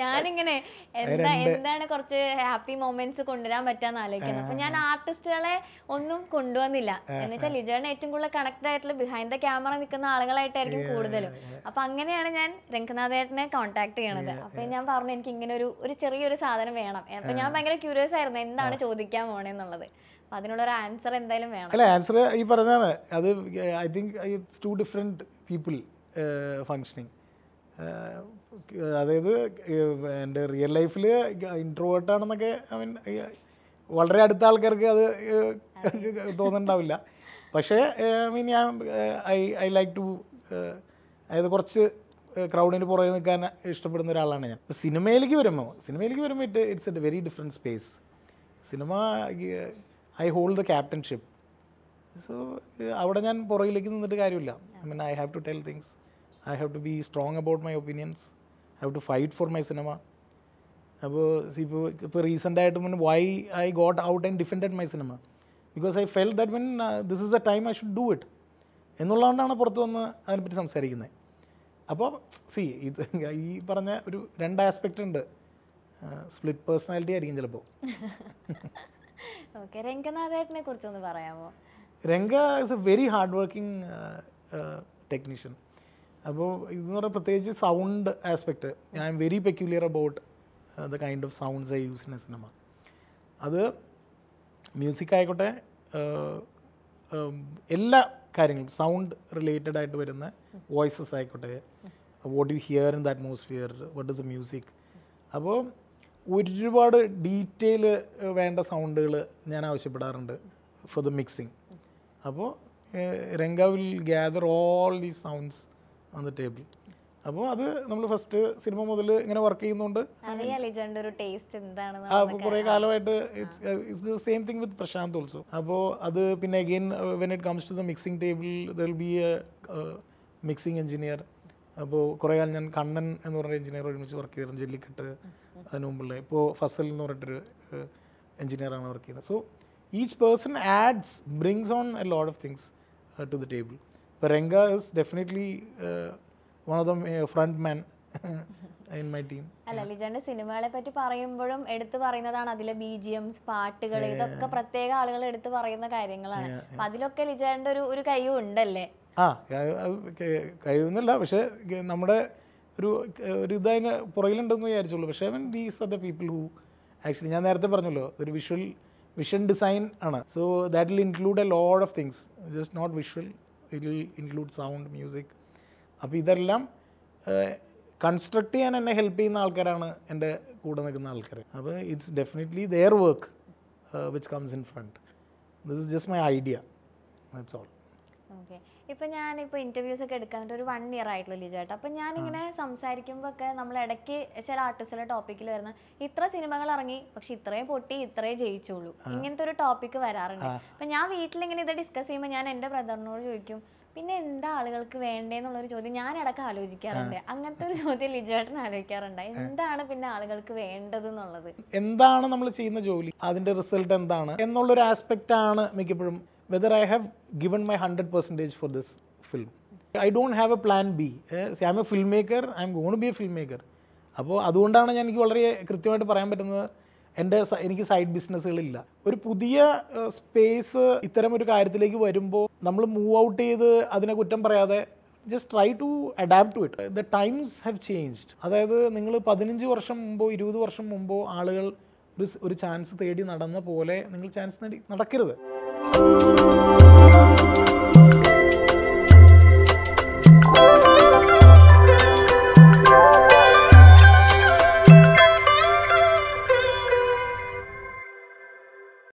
ഞാനിങ്ങനെ എന്താ എന്താണ് കുറച്ച് ഹാപ്പി മൊമെന്റ്സ് കൊണ്ടുവരാൻ പറ്റാന്ന് ആലോചിക്കുന്നത് അപ്പൊ ഞാൻ ആർട്ടിസ്റ്റുകളെ ഒന്നും കൊണ്ടുവന്നില്ല എന്ന് വെച്ചാൽ ലിജോണ് ഏറ്റവും കൂടുതൽ കണക്ട് ആയിട്ടുള്ള ബിഹൈൻഡ് ദ ക്യാമറ നിൽക്കുന്ന ആളുകളായിട്ടായിരിക്കും കൂടുതലും അപ്പൊ അങ്ങനെയാണ് ഞാൻ ഏട്ടനെ കോണ്ടാക്ട് ചെയ്യണത് അപ്പൊ ഞാൻ പറഞ്ഞു എനിക്ക് ഇങ്ങനെ ഒരു ഒരു ചെറിയൊരു സാധനം വേണം അപ്പൊ ഞാൻ ഭയങ്കര ക്യൂരിയസ് ആയിരുന്നു എന്താണ് ചോദിക്കാൻ പോണെന്നുള്ളത് അതിനുള്ള ഒരു ആൻസർ എന്തായാലും വേണം അല്ല ആൻസർ ഈ പറഞ്ഞാണ് അത് I think it's two different people functioning അതായത് എൻ്റെ റിയൽ ലൈഫിൽ ഇൻട്രോവേർട്ടാണെന്നൊക്കെ ഐ മീൻ വളരെ അടുത്ത ആൾക്കാർക്ക് അത് തോന്നുന്നുണ്ടാവില്ല പക്ഷേ ഐ മീൻ ഞാൻ ഐ ഐ ലൈക്ക് ടു അതായത് കുറച്ച് ക്രൗഡിന് പുറകെ നിൽക്കാൻ ഇഷ്ടപ്പെടുന്ന ഒരാളാണ് ഞാൻ ഇപ്പോൾ സിനിമയിലേക്ക് വരുമ്പോൾ സിനിമയിലേക്ക് വരുമ്പോൾ it it's a very different space cinema I hold the captainship so അവിടെ ഞാൻ പുറകിലേക്ക് നിന്നിട്ട് കാര്യമില്ല I mean I have to tell things I have to be strong about my opinions have to fight for my cinema അപ്പോൾ ഇപ്പോൾ ഇപ്പോൾ റീസെൻ്റായിട്ട് mean why I got out and defended my cinema because I felt that mean this is a time I should do it എന്നുള്ളതുകൊണ്ടാണ് പുറത്തു വന്ന് അതിനെപ്പറ്റി സംസാരിക്കുന്നത് അപ്പോൾ സി ഇത് ഈ പറഞ്ഞ ഒരു രണ്ട് ആസ്പെക്റ്റ് ഉണ്ട് സ്പ്ലിറ്റ് പേഴ്സണാലിറ്റി ആയിരിക്കും ചിലപ്പോൾ ഓക്കെ കുറിച്ചൊന്ന് പറയാമോ Renga is a very hard working technician അപ്പോൾ ഇതെന്ന് പറഞ്ഞാൽ പ്രത്യേകിച്ച് sound aspect I'm very peculiar about the kind of sounds I use in a cinema അത് മ്യൂസിക് ആയിക്കോട്ടെ uh, um, എല്ലാ കാര്യങ്ങളും സൗണ്ട് റിലേറ്റഡ് ആയിട്ട് വരുന്ന വോയിസസ് ആയിക്കോട്ടെ what you hear in the atmosphere what is the music അപ്പോൾ ഒരുപാട് detail uh, വേണ്ട സൗണ്ടുകൾ ഞാൻ ആവശ്യപ്പെടാറുണ്ട് ഫോർ ദ മിക്സിങ് അപ്പോൾ Renga will gather all these sounds on the table അപ്പോൾ അത് നമ്മൾ ഫസ്റ്റ് സിനിമ മുതൽ ഇങ്ങനെ വർക്ക് ചെയ്യുന്നുണ്ട് ഒരു ടേസ്റ്റ് എന്താണ് കുറേ കാലമായിട്ട് it's the same thing with Prashant also അപ്പോൾ അത് പിന്നെ again when it comes to the mixing table there be a mixing engineer അപ്പോൾ കുറേ കാലം ഞാൻ കണ്ണൻ എന്ന് പറഞ്ഞ എഞ്ചിനീയർ ഒരുമിച്ച് വർക്ക് ചെയ്തിരുന്നു ജെല്ലിക്കെട്ട് അതിന് മുമ്പുള്ള ഇപ്പോൾ ഫസൽ എന്ന് പറഞ്ഞിട്ടൊരു എഞ്ചിനീയറാണ് uh, വർക്ക് ചെയ്യുന്നത് so each person adds brings on a load of things to the table Renga is definitely uh, one of the uh, front men അല്ല ലിജാന്റെ സിനിമകളെ പറ്റി പറയുമ്പോഴും എടുത്തു പറയുന്നതാണ് അതിലെ ബി ജി എംസ് പാട്ടുകൾ ഇതൊക്കെ പ്രത്യേക ആളുകൾ എടുത്തു പറയുന്ന കാര്യങ്ങളാണ് അതിലൊക്കെ ലിജാന്റെ ഒരു ഒരു കഴിവ് ഉണ്ടല്ലേ ആ കഴിവെന്നല്ല പക്ഷെ നമ്മുടെ ഒരു ഒരു ഇതതിന് പുറകിലുണ്ടെന്ന് വിചാരിച്ചുള്ളൂ പക്ഷേ അവൻ these are the people who actually ഞാൻ നേരത്തെ പറഞ്ഞല്ലോ ഒരു വിഷ്വൽ വിഷൻ ഡിസൈൻ ആണ് so that will include a load of things just not visual it include sound music അപ്പോൾ ഇതെല്ലാം കൺസ്ട്രക്ട് ചെയ്യാൻ എന്നെ ഹെൽപ്പ് ചെയ്യുന്ന ആൾക്കാരാണ് എൻ്റെ കൂടെ നിൽക്കുന്ന ആൾക്കാർ അപ്പോൾ it's definitely their work which comes in front this is just my idea that's all okay ഞാൻ ഇപ്പൊ ഇൻ്റർവ്യൂസ് ഒക്കെ എടുക്കാൻ ഒരു വൺ ഇയർ ആയിട്ടുള്ള ലിജു ചേട്ടാ ഞാൻ ഞാനിങ്ങനെ സംസാരിക്കുമ്പോ ഒക്കെ നമ്മൾ ഇടയ്ക്ക് ചില ആർട്ടിസ്റ്റുകളുടെ ടോപ്പിക്കിൽ വരുന്ന ഇത്ര സിനിമകൾ ഇറങ്ങി പക്ഷെ ഇത്രയും പൊട്ടി ഇത്രയും ജയിച്ചുള്ളൂ ഇങ്ങനത്തെ ഒരു ടോപ്പിക്ക് വരാറുണ്ട് അപ്പൊ ഞാൻ വീട്ടിലിങ്ങനെ ഇത് ഡിസ്കസ് ചെയ്യുമ്പോൾ ഞാൻ എൻ്റെ ബ്രദറിനോട് ചോദിക്കും പിന്നെ എന്താ ആളുകൾക്ക് വേണ്ടേന്നുള്ളൊരു ചോദ്യം ഞാൻ ഇടക്ക് ആലോചിക്കാറുണ്ട് അങ്ങനത്തെ ഒരു ചോദ്യം ലിജേട്ടൻ ആലോചിക്കാറുണ്ട് എന്താണ് പിന്നെ ആളുകൾക്ക് വേണ്ടത് എന്നുള്ളത് എന്താണ് നമ്മൾ ചെയ്യുന്ന ജോലി അതിന്റെ റിസൾട്ട് എന്താണ് എന്നുള്ളൊരു ആസ്പെക്റ്റ് ആണ് മിക്കപ്പോഴും whether I have given my 100% for this film. I don't have a plan B. See, I'm a filmmaker, I'm going to be a filmmaker. അപ്പോൾ അതുകൊണ്ടാണ് ഞാൻ എനിക്ക് വളരെ കൃത്യമായിട്ട് പറയാൻ പറ്റുന്നത് എൻ്റെ എനിക്ക് സൈഡ് ബിസിനസ്സുകളില്ല ഒരു പുതിയ സ്പേസ് ഇത്തരം ഒരു കാര്യത്തിലേക്ക് വരുമ്പോൾ നമ്മൾ മൂവ് ഔട്ട് ചെയ്ത് അതിനെ കുറ്റം പറയാതെ just try to adapt to it the times have changed അതായത് നിങ്ങൾ പതിനഞ്ച് വർഷം മുമ്പോ ഇരുപത് വർഷം മുമ്പോ ആളുകൾ ഒരു ഒരു ചാൻസ് തേടി നടന്ന പോലെ നിങ്ങൾ ചാൻസ് നേടി നടക്കരുത് Música